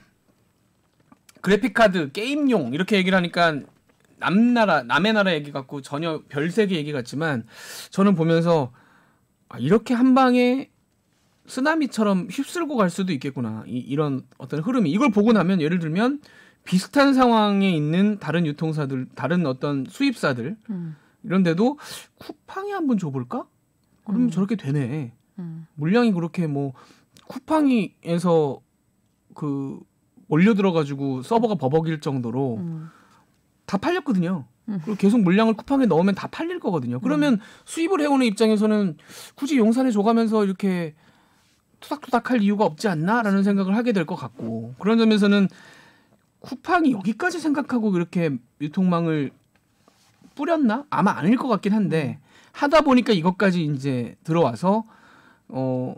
S1: 그래픽 카드, 게임용 이렇게 얘기를 하니까 남나라 남의 나라 얘기 같고 전혀 별세계 얘기 같지만 저는 보면서 아, 이렇게 한 방에 쓰나미처럼 휩쓸고 갈 수도 있겠구나. 이, 런 어떤 흐름이 이걸 보고 나면 예를 들면 비슷한 상황에 있는 다른 유통사들, 다른 어떤 수입사들 음. 이런데도 쿠팡이 한번 줘볼까? 그러면 음. 저렇게 되네. 음. 물량이 그렇게 뭐 쿠팡이에서 그 올려 들어가지고 서버가 버벅일 정도로 음. 다 팔렸거든요. 음. 그리고 계속 물량을 쿠팡에 넣으면 다 팔릴 거거든요. 그러면 음. 수입을 해오는 입장에서는 굳이 용산에 줘가면서 이렇게 토닥토닥할 이유가 없지 않나라는 생각을 하게 될 것 같고 그런 점에서는 쿠팡이 여기까지 생각하고 이렇게 유통망을 뿌렸나 아마 아닐 것 같긴 한데 하다 보니까 이것까지 이제 들어와서 어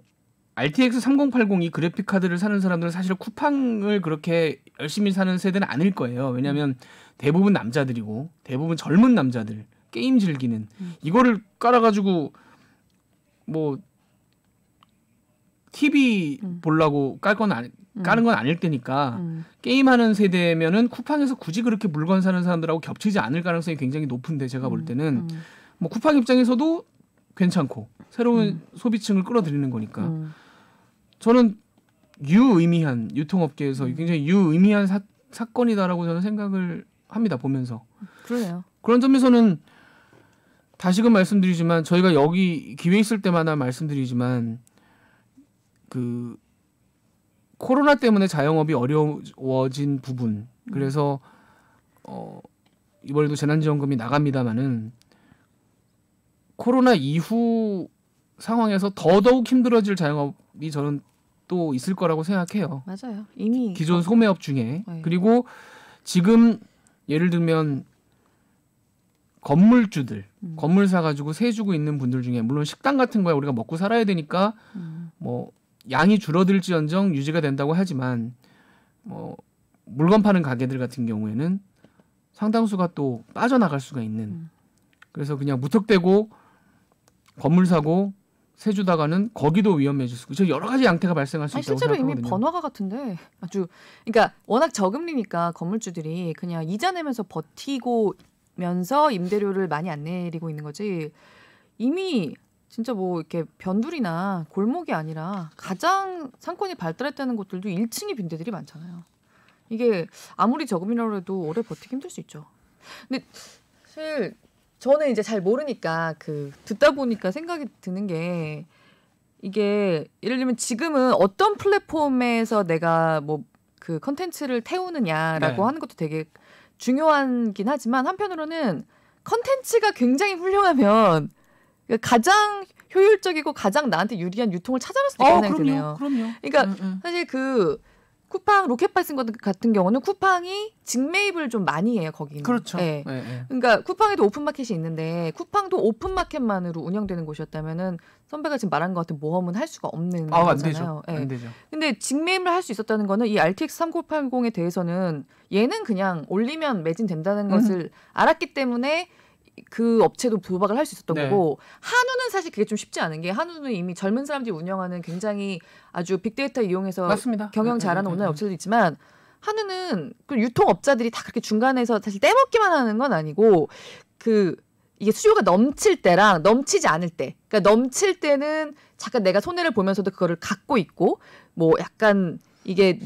S1: RTX 3080이 그래픽 카드를 사는 사람들은 사실 쿠팡을 그렇게 열심히 사는 세대는 아닐 거예요. 왜냐하면 대부분 남자들이고 대부분 젊은 남자들 게임 즐기는 음. 이거를 깔아가지고 뭐 TV 음. 보려고 깔 건 아니, 까는 음. 건 아닐 테니까 음. 게임하는 세대면은 쿠팡에서 굳이 그렇게 물건 사는 사람들하고 겹치지 않을 가능성이 굉장히 높은데 제가 볼 음. 때는 음. 뭐 쿠팡 입장에서도 괜찮고 새로운 소비층을 끌어들이는 거니까 저는 유의미한 유통업계에서 굉장히 유의미한 사, 사건이다라고 저는 생각을 합니다 보면서 그러요 그런 점에서는 다시금 말씀드리지만 저희가 여기 기회 있을 때마다 말씀드리지만 그 코로나 때문에 자영업이 어려워진 부분 음. 그래서 어 이번에도 재난지원금이 나갑니다마는 코로나 이후 상황에서 더더욱 힘들어질 자영업이 저는 또 있을 거라고 생각해요.
S2: 맞아요. 이미
S1: 기존 소매업 중에 네. 그리고 지금 예를 들면 건물주들 음. 건물 사가지고 세 주고 있는 분들 중에 물론 식당 같은 거야 우리가 먹고 살아야 되니까 음. 뭐 양이 줄어들지언정 유지가 된다고 하지만 뭐 물건 파는 가게들 같은 경우에는 상당수가 또 빠져나갈 수가 있는 음. 그래서 그냥 무턱대고 건물 사고 세 주다가는 거기도 위험해질 수 있고 저 여러 가지 양태가 발생할 수 아니, 있다고 실제로 생각하거든요. 이미 번화가
S2: 같은데 아주 그러니까 워낙 저금리니까 건물주들이 그냥 이자 내면서 버티고 면서 임대료를 많이 안 내리고 있는 거지 이미 진짜 뭐 이렇게 변두리나 골목이 아니라 가장 상권이 발달했다는 곳들도 1층이 빈대들이 많잖아요. 이게 아무리 저금이라고 해도 오래 버티기 힘들 수 있죠. 근데 사실 저는 이제 잘 모르니까 그 듣다 보니까 생각이 드는 게 이게 예를 들면 지금은 어떤 플랫폼에서 내가 뭐그 컨텐츠를 태우느냐라고 네. 하는 것도 되게 중요한긴 하지만 한편으로는 컨텐츠가 굉장히 훌륭하면 그러니까 가장 효율적이고 가장 나한테 유리한 유통을 찾아갈 수 있다는 어, 생각 그럼요, 그럼요. 그러니까 음, 음. 사실 그 쿠팡 로켓발송 같은 경우는 쿠팡이 직매입을 좀 많이 해요 거기는. 그렇죠. 네. 네, 네. 그러니까 쿠팡에도 오픈마켓이 있는데 쿠팡도 오픈마켓만으로 운영되는 곳이었다면은 선배가 지금 말한 것 같은 모험은 할 수가 없는 아, 거잖아요. 안 되죠. 예. 안 되죠. 근데 직매입을 할 수 있었다는 거는 이 RTX 3980에 대해서는 얘는 그냥 올리면 매진된다는 것을 알았기 때문에 그 업체도 도박을 할 수 있었던 네. 거고 한우는 사실 그게 좀 쉽지 않은 게 한우는 이미 젊은 사람들이 운영하는 굉장히 아주 빅데이터 이용해서 맞습니다. 경영 네, 네, 잘하는 네, 온라인 업체도 있지만 한우는 그 유통업자들이 다 그렇게 중간에서 사실 떼먹기만 하는 건 아니고 그 이게 수요가 넘칠 때랑 넘치지 않을 때. 그러니까 넘칠 때는 잠깐 내가 손해를 보면서도 그거를 갖고 있고 뭐 약간 이게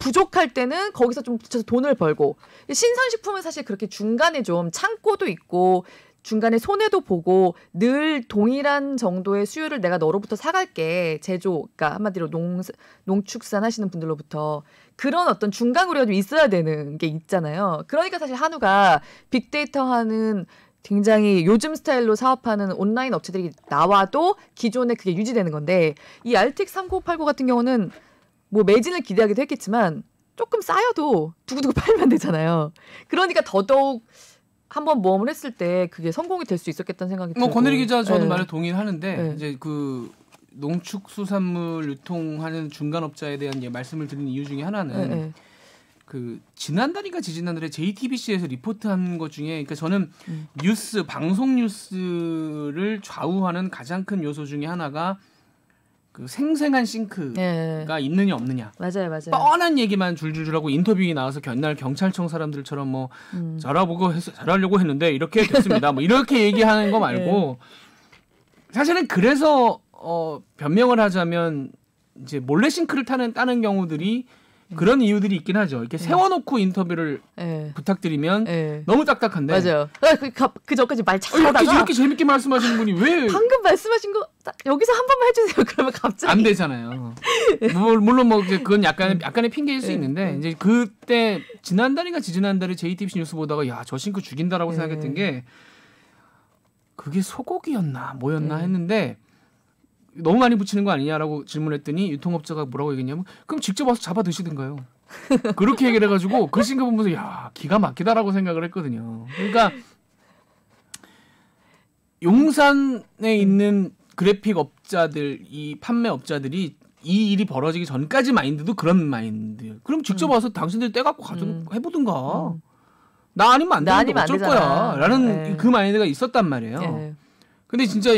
S2: 부족할 때는 거기서 좀 붙여서 돈을 벌고 신선식품은 사실 그렇게 중간에 좀 창고도 있고 중간에 손해도 보고 늘 동일한 정도의 수요를 내가 너로부터 사갈게 제조 그러니까 한마디로 농 농축산 하시는 분들로부터 그런 어떤 중간 고리가 좀 있어야 되는 게 있잖아요. 그러니까 사실 한우가 빅데이터 하는 굉장히 요즘 스타일로 사업하는 온라인 업체들이 나와도 기존에 그게 유지되는 건데 이 알틱 3989 같은 경우는 뭐 매진을 기대하기도 했겠지만 조금 쌓여도 두고두고 *laughs* 팔면 되잖아요. 그러니까 더더욱 한번 모험을 했을 때 그게 성공이 될 수 있었겠다는 생각이 뭐 들고. 권혜리 기자 저는 네. 말에
S1: 동의 하는데 네. 이제 그 농축수산물 유통하는 중간업자에 대한 예, 말씀을 드리 이유 중에 하나는 네. 네. 그 지난달인가 지지난달에 JTBC에서 리포트한 것 중에 그러니까 저는 음. 뉴스 방송 뉴스를 좌우하는 가장 큰 요소 중에 하나가 그 생생한 싱크가 네. 있느냐 없느냐. 맞아요, 맞아요. 뻔한 얘기만 줄줄줄 하고 인터뷰에 나와서 견날 경찰청 사람들처럼 뭐 음. 잘하고 해서 잘하려고 했는데 이렇게 됐습니다. 뭐 이렇게 얘기하는 거 말고 네. *laughs* 사실은 그래서 어 변명을 하자면 이제 몰래 싱크를 타는 따는 경우들이 음. 그런 이유들이 있긴 하죠. 이렇게 네. 세워놓고 인터뷰를 네. 부탁드리면 네.
S2: 너무 딱딱한데. 맞아요. 아, 그, 그, 전까지 그 말 잘하다가 어, 이렇게, 이렇게 재밌게 말씀하시는 분이 왜 *laughs* 방금 말씀하신 거 여기서 한 번만 해주세요. *laughs* 그러면 갑자기
S1: 안 되잖아요.
S2: 물론 뭐 그건
S1: 약간 약간의 핑계일 수 네. 있는데 네. 이제 그때 지난달인가 지난달에 JTBC 뉴스 보다가 야저 싱크 죽인다라고 네. 생각했던 게 그게 소고기였나 뭐였나 했는데 너무 많이 붙이는 거 아니냐라고 질문했더니 유통업자가 뭐라고 얘기했냐면 그럼 직접 와서 잡아 드시든가요. *laughs* 그렇게 얘기를 해가지고 그 싱글 보면서 야 기가 막히다라고 생각을 했거든요. 그러니까 용산에 있는 그래픽 업자들 이 판매 업자들이 이 일이 벌어지기 전까지 마인드도 그런 마인드. 그럼 직접 음. 와서 음. 당신들 떼갖고 가져 음. 해보든가. 음. 나 아니면 안 되는데 어쩔 거야. 라는 네. 그 마인드가 있었단 말이에요. 네. 근데 진짜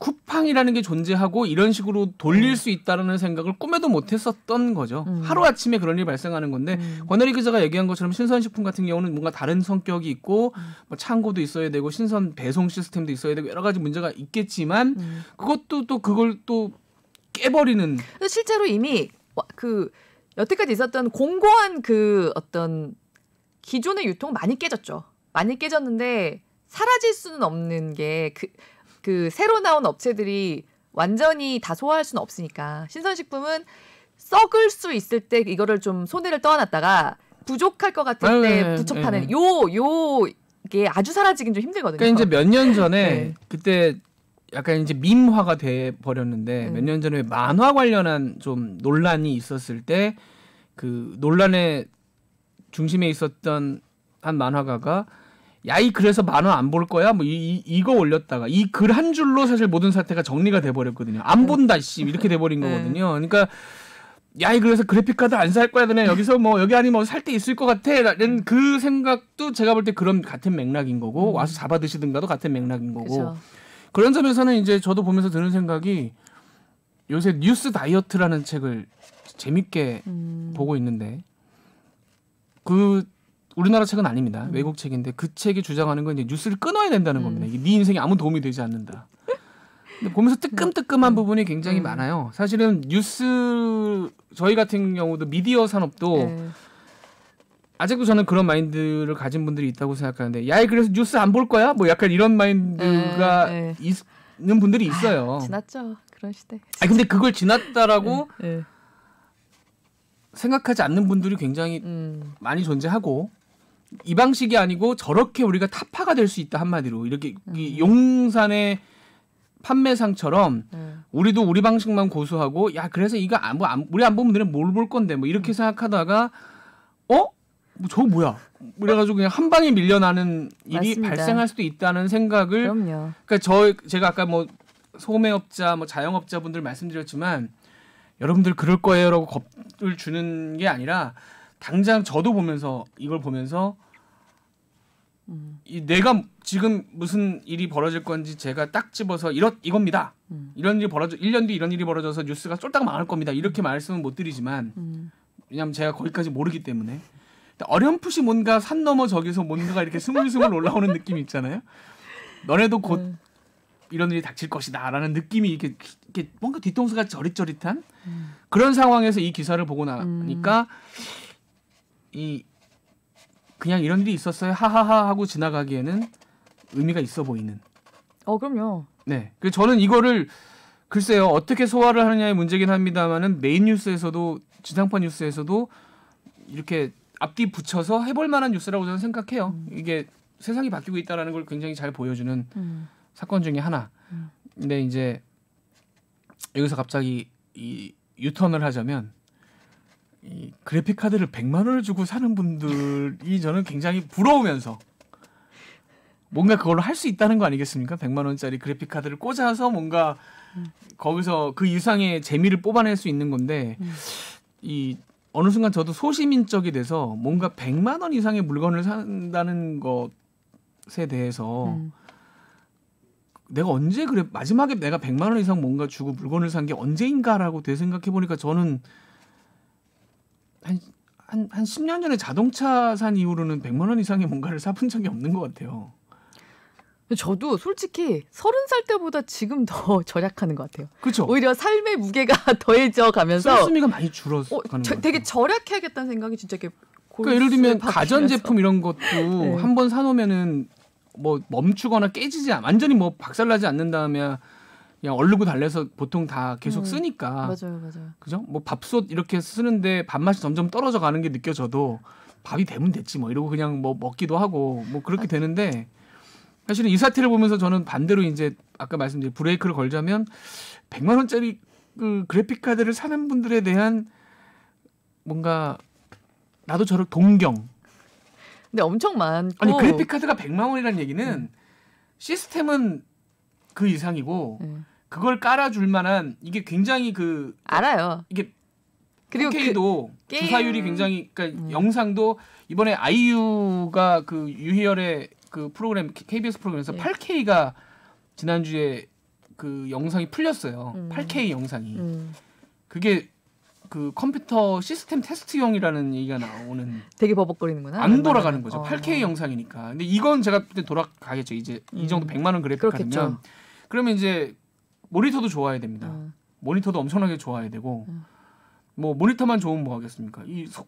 S1: 쿠팡이라는 게 존재하고 이런 식으로 돌릴 음. 수 있다라는 생각을 꿈에도 못했었던 거죠. 음. 하루 아침에 그런 일이 발생하는 건데 음. 권혜리 기자가 얘기한 것처럼 신선식품 같은 경우는 뭔가 다른 성격이 있고 음. 뭐 창고도 있어야 되고 신선 배송 시스템도 있어야 되고 여러 가지 문제가
S2: 있겠지만 음. 그것도 또 그걸 또 깨버리는. 실제로 이미 그 여태까지 있었던 공고한 그 어떤 기존의 유통 많이 깨졌죠. 많이 깨졌는데 사라질 수는 없는 게그 그 새로 나온 업체들이 완전히 다 소화할 수는 없으니까 신선식품은 썩을 수 있을 때 이거를 좀 손해를 떠안았다가 부족할 것 같을 아, 때 네, 부쩍 파는 네. 요 요게 아주 사라지긴 좀 힘들거든요. 그러니까 이제 몇
S1: 년 전에 네. 그때 약간 이제 민화가 돼 버렸는데 음. 네. 몇년 전에 만화 관련한 좀 논란이 있었을 때 그 논란의 중심에 있었던 한 만화가가 야이 그래서 만원안 볼 거야 뭐 이, 이, 거 올렸다가 이 글 한 줄로 사실 모든 사태가 정리가 돼 버렸거든요. 안 본다 씨 이렇게 돼 버린 네. 거거든요. 그러니까 야이 그래서 그래픽 카드 안 살 거야 그냥 여기서 뭐 여기 아니면 뭐 살때 있을 것 같아라는 그 생각도 제가 볼 때 그런 같은 맥락인 거고 음. 와서 잡아 드시든가도 같은 맥락인 거고 그쵸. 그런 점에서는 이제 저도 보면서 드는 생각이 요새 뉴스 다이어트라는 책을 재밌게 음. 보고 있는데 그 우리나라 책은 아닙니다. 음. 외국 책인데 그 책이 주장하는 건 이제 뉴스를 끊어야 된다는 음. 겁니다. 이게 네 인생에 아무 도움이 되지 않는다. 근데 보면서 뜨끔뜨끔한 음. 부분이 굉장히 음. 많아요. 사실은 뉴스 저희 같은 경우도 미디어 산업도 네. 아직도 저는 그런 마인드를 가진 분들이 있다고 생각하는데 야이 그래서 뉴스 안 볼 거야? 뭐 약간 이런 마인드가 네, 네. 있는 분들이 아, 있어요. 아,
S2: 지났죠 그런 시대. 아 근데 그걸
S1: 지났다라고 네, 네, 생각하지 않는 분들이 굉장히 음. 많이 존재하고 이 방식이 아니고 저렇게 우리가 타파가 될 수 있다 한마디로 이렇게 음. 용산의 판매상처럼 음. 우리도 우리 방식만 고수하고 야 그래서 이거 안, 뭐 안, 우리 안 보면 너네 뭘볼 건데 뭐 이렇게 생각하다가 어? 뭐 저거 뭐야? 그래가지고 뭐 그냥 한 방에 밀려나는 일이 맞습니다. 발생할 수도 있다는 생각을 그럼요. 그러니까 저 제가 아까 뭐 소매업자 뭐 자영업자분들 말씀드렸지만 여러분들 그럴 거예요라고 겁을 주는 게 아니라 당장 저도 보면서 이걸 보면서 음. 이 내가 지금 무슨 일이 벌어질 건지 제가 딱 집어서 이런 이겁니다. 음. 이런 일이 벌어져 1년 뒤 이런 일이 벌어져서 뉴스가 쫄딱 망할 겁니다. 이렇게 말씀은 못 드리지만 음. 왜냐면 제가 거기까지 모르기 때문에 어렴풋이 뭔가 산 너머 저기서 뭔가가 이렇게 스물스물 올라오는 느낌이 있잖아요. 너네도 곧 음. 이런 일이 닥칠 것이다라는 느낌이 이게이게 뭔가 뒤통수가 저릿저릿한 음. 그런 상황에서 이 기사를 보고 나니까 음. 이 그냥 이런 일이 있었어요 하하하 하고 지나가기에는 의미가 있어 보이는.
S2: 어 그럼요.
S1: 네. 그 저는 이거를 글쎄요 어떻게 소화를 하느냐의 문제긴 합니다만은 메인 뉴스에서도 지상파 뉴스에서도 이렇게 앞뒤 붙여서 해볼 만한 뉴스라고 저는 생각해요. 음. 이게 세상이 바뀌고 있다라는 걸 굉장히 잘 보여주는 음. 사건 중에 하나. 음. 근데 이제 여기서 갑자기 이 유턴을 하자면 이 그래픽 카드를 100만 원을 주고 사는 분들이 저는 굉장히 부러우면서 뭔가 그걸로 할 수 있다는 거 아니겠습니까? 100만 원짜리 그래픽 카드를 꽂아서 뭔가 거기서 그 이상의 재미를 뽑아낼 수 있는 건데 이 어느 순간 저도 소시민적이 돼서 뭔가 100만 원 이상의 물건을 산다는 것에 대해서 음. 내가 언제 그래 마지막에 내가 100만 원 이상 뭔가 주고 물건을 산 게 언제인가라고 되생각해 보니까 저는 한, 한, 한 10년 전에 자동차 산 이후로는 100만 원 이상의
S2: 뭔가를 사본 적이 없는 것 같아요. 저도 솔직히 서른 살 때보다 지금 더 *laughs* 절약하는 것 같아요. 그렇죠. 오히려 삶의 무게가 *laughs* 더해져 가면서 쓸쓸미가 많이 줄어서 어, 되게 절약해야겠다는 생각이 진짜 이렇게 그러니까 예를 들면 가전 제품
S1: 이런 것도 *laughs* 네. 한번 사놓으면은 뭐 멈추거나 깨지지 않, 완전히 뭐 박살나지 않는 다음에 그냥 얼르고 달래서 보통 다 계속 음. 쓰니까 맞아요, 맞아요. 그죠? 뭐 밥솥 이렇게 쓰는데 밥맛이 점점 떨어져 가는 게 느껴져도 밥이 되면 됐지 뭐 이러고 그냥 뭐 먹기도 하고 뭐 그렇게 아, 되는데 사실은 이 사태를 보면서 저는 반대로 이제 아까 말씀드린 브레이크를 걸자면 100만 원짜리 그 그래픽 카드를 사는 분들에 대한 뭔가 나도 저를 동경. 근데 엄청
S2: 많고 아니 그래픽
S1: 카드가 100만 원이라는 얘기는 음. 시스템은 그 이상이고 음. 그걸 깔아줄 만한 이게 굉장히 그 알아요. 이게 그리고 K도 그 주사율이 굉장히 그러니까 음. 영상도 이번에 아이유가 그 유희열의 그 프로그램 KBS 프로그램에서 예. 8K가 지난주에 그 영상이 풀렸어요. 음. 8K 영상이. 음. 그게 그 컴퓨터 시스템 테스트용이라는 얘기가 나오는 되게 버벅거리는구나. 안 돌아가는 거죠. 어. 8K 영상이니까. 근데 이건 제가 그때 돌아가겠죠. 이제 음. 이 정도 100만 원 그래픽 하면 그러면 이제 모니터도 좋아야 됩니다. 어. 모니터도 엄청나게 좋아야 되고 어. 뭐 모니터만 좋으뭐 하겠습니까? 이 소,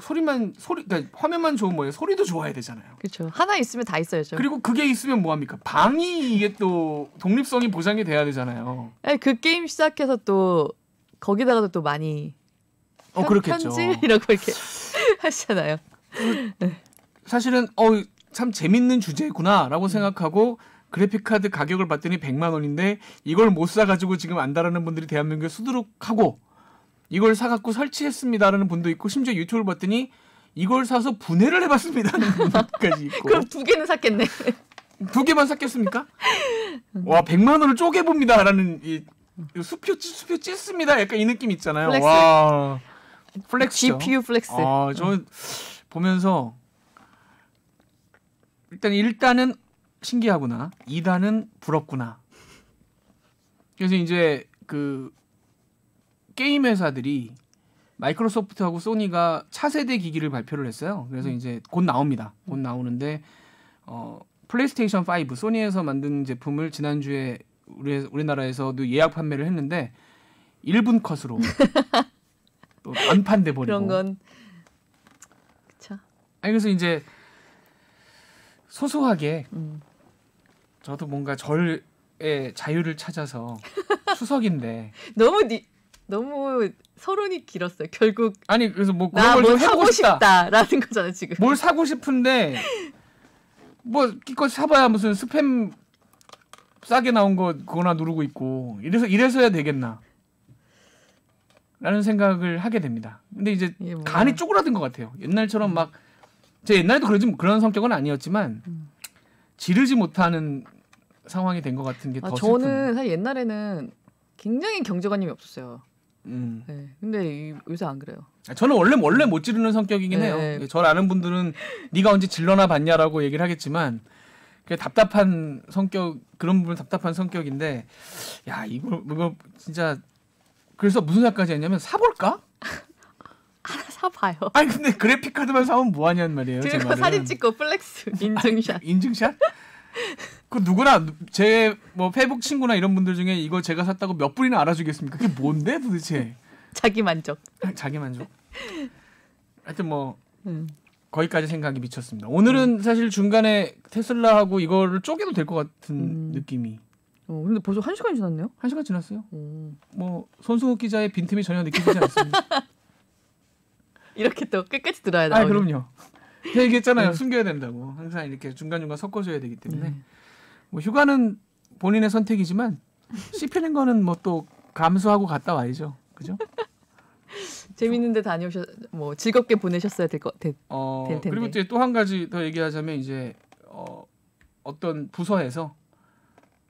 S1: 소리만 소리 그러니까 화면만 좋은 뭐예요? 소리도 좋아야 되잖아요.
S2: 그렇죠. 하나 있으면 다 있어야죠. 그리고
S1: 그게 있으면 뭐 합니까? 방이 이게 또 독립성이 보장이 돼야 되잖아요.
S2: 아니, 네, 그 게임 시작해서 또 거기다가도 또 많이 어 그렇겠죠. 편집라고 이렇게 *laughs* 하시잖아요. 그, 네. 사실은
S1: 어참 재밌는 주제구나라고 생각하고 그래픽카드 가격을 봤더니 100만 원인데 이걸 못 사가지고 지금 안달하는 분들이 대한민국에 수두룩하고 이걸 사갖고 설치했습니다라는 분도 있고 심지어 유튜브를 봤더니 이걸 사서 분해를 해봤습니다 하는 *laughs* 분까지 있고 그럼
S2: 두 개는 샀겠네
S1: 두 개만 샀겠습니까? 와 100만 원을 쪼개봅니다 라는 이 수표, 수표 찢습니다 약간 이 느낌 있잖아요 플렉스. 와 플렉스 GPU 플렉스 아, 저 응. 보면서 일단 일단은 신기하구나. 이단은 부럽구나. 그래서 이제 그 게임 회사들이 마이크로소프트하고 소니가 차세대 기기를 발표를 했어요. 그래서 음. 이제 곧 나옵니다. 곧 나오는데 어 플레이스테이션 5 소니에서 만든 제품을 지난주에 우리 우리나라에서도 예약 판매를 했는데 1분 컷으로 *laughs* 또안판돼 버리고 그런 건 그쵸. 아니 그래서 이제 소소하게 음. 저도 뭔가 절의 자유를 찾아서 *laughs* 추석인데 너무 니, 너무 서론이 길었어요. 결국 아니 그래서 뭐 그런 걸좀 해보고 싶다.
S2: 라는 거잖아요 지금.
S1: 뭘 사고 싶은데 뭐 기껏 사봐야 무슨 스팸 싸게 나온 거 그거나 누르고 있고 이래서 이래서야 되겠나. 라는 생각을 하게 됩니다. 근데 이제 간이 쪼그라든 것 같아요. 옛날처럼 막, 제 옛날에도 그런, 뭐 그런 성격은 아니었지만, 음. 지르지 못하는 상황이 된 것 같은 게더 아, 슬픈.
S2: 사실 옛날에는 굉장히 경제관념이 없었어요.
S1: 음. 네,
S2: 근데 요새 안 그래요.
S1: 아, 저는 원래 원래 못 지르는 성격이긴 네. 해요. 예, 절 아는 분들은 네가 언제 질러나 봤냐라고 얘기를 하겠지만 답답한 성격 그런 부분 답답한 성격인데 야 이거 이거 진짜 그래서 무슨 생각까지 했냐면 사볼까? *laughs* 사봐요. 아니 근데 그래픽 카드만 사면 뭐하냐는 말이에요. 그리고 사진 찍고 플렉스 인증샷. 아, 인증샷? 그 누구나 제뭐 페북 친구나 이런 분들 중에 이거 제가 샀다고 몇 분이나 알아주겠습니까? 그게 뭔데 도대체? 자기 만족. 아, 자기 만족. 하여튼 뭐 음. 거기까지 생각이 미쳤습니다. 오늘은 음. 사실 중간에 테슬라하고 이거를 쪼개도 될 것 같은 음. 느낌이. 어, 근데 벌써 한 시간이 지났네요. 한 시간 지났어요. 오. 뭐 손승욱 기자의 빈틈이 전혀 느껴지지 않습니다. *laughs*
S2: 이렇게 또 끝까지 들어야 돼 아, 그럼요. 얘기했잖아요. 네, 네. 숨겨야
S1: 된다고. 항상 이렇게 중간중간 섞어줘야 되기 때문에. 네. 뭐 휴가는 본인의 선택이지만 씹히는 거는 뭐 또 감수하고 갔다 와야죠. 그죠?
S2: 재밌는데 다녀오셨뭐 즐겁게 보내셨어야 될 것, 되, 어, 될 텐데. 그리고
S1: 이제 또한 가지 더 얘기하자면 이제 어, 어떤 부서에서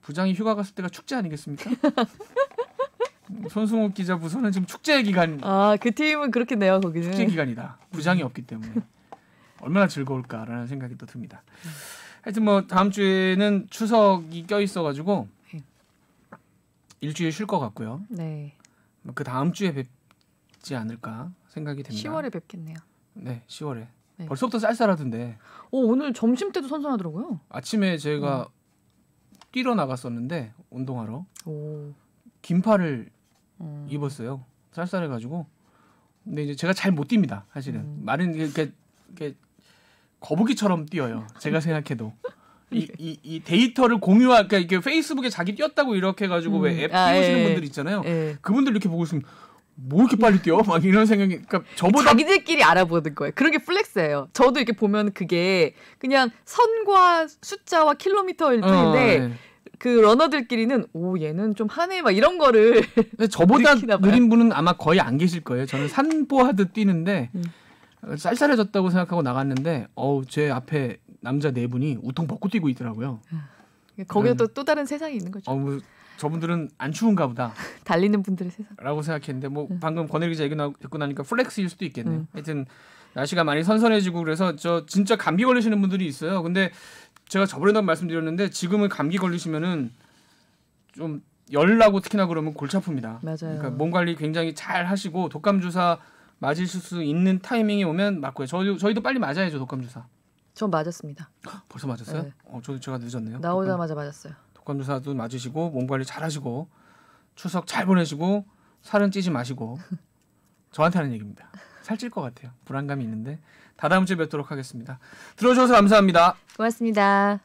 S1: 부장이 휴가 갔을 때가 축제 아니겠습니까? *laughs* 손승욱 기자 부서는 지금 축제 기간. 아그 팀은 그렇게네요 거기는. 축제 기간이다. 음. 부장이 없기 때문에. 얼마나 즐거울까라는 생각이 또 듭니다. 하여튼 뭐 다음 주에는 추석이 껴 있어가지고 네. 일주일 쉴것 같고요. 네. 뭐 그 다음 주에 뵙지 않을까 생각이 됩니다. 10월에 뵙겠네요. 네, 10월에. 네. 벌써부터 쌀쌀하던데.
S2: 오, 어, 오늘 점심 때도 선선하더라고요.
S1: 아침에 제가 음. 뛰러 나갔었는데 운동하러 오. 긴팔을 음. 입었어요. 쌀쌀해가지고. 근데 이제 제가 잘못 뜁니다. 사실은 음. 말은 이렇게, 이렇게 거북이처럼 뛰어요. 제가 생각해도. 이, 이, 이 데이터를 공유할, 그러니까 이게 페이스북에 자기 뛰었다고 이렇게 해가지고 음. 왜앱 아, 띄우시는 예. 분들 있잖아요.
S2: 예. 그분들 이렇게 보고 있으면 뭐 이렇게 빨리 뛰어? 막 이런 생각이, 그러니까 저보다. 자기들끼리 알아보는 거예요. 그런 게 플렉스예요. 저도 이렇게 보면 그게 그냥 선과 숫자와 킬로미터일 어, 뿐인데 어, 예. 그 러너들끼리는 오 얘는 좀 하네 막 이런 거를 저보다 *laughs* 느린 분은 아마 거의 안 계실 거예요. 저는
S1: 산보하듯 뛰는데 음. 쌀쌀해졌다고 생각하고 나갔는데 어우 제 앞에 남자 네 분이 우통 벗고 뛰고 있더라고요. 음.
S2: 거기에 또또 다른 세상이 있는 거죠.
S1: 어, 뭐, 저분들은 안 추운가 보다. *laughs*
S2: 달리는 분들의
S1: 세상. 라고 생각했는데 뭐 응. 음. 방금 권혜리 기자 얘기 나, 듣고 나니까 플렉스일 수도 있겠네 응. 음. 하여튼 날씨가 많이 선선해지고 그래서 저 진짜 감기 걸리시는 분들이 있어요. 근데 제가 저번에도 말씀드렸는데 지금은 감기 걸리시면은 좀 열나고 특히나 그러면 골치 아픕니다.
S2: 맞아요. 그러니까 몸
S1: 관리 굉장히 잘 하시고 독감 주사 맞을 수 있는 타이밍이 오면 맞고요. 저희, 저희도 빨리 맞아야죠 독감 주사.
S2: 전 맞았습니다.
S1: *gasps* 벌써 맞았어요? 네. 어, 저도 제가 늦었네요. 나오자마자 독감, 맞았어요. 독감 주사도 맞으시고 몸 관리 잘하시고 추석 잘 보내시고 살은 찌지 마시고 *laughs* 저한테 하는 얘기입니다. 살찔 것 같아요. 불안감이 있는데 다다음 주에 뵙도록 하겠습니다. 들어주셔서 감사합니다.
S2: 고맙습니다.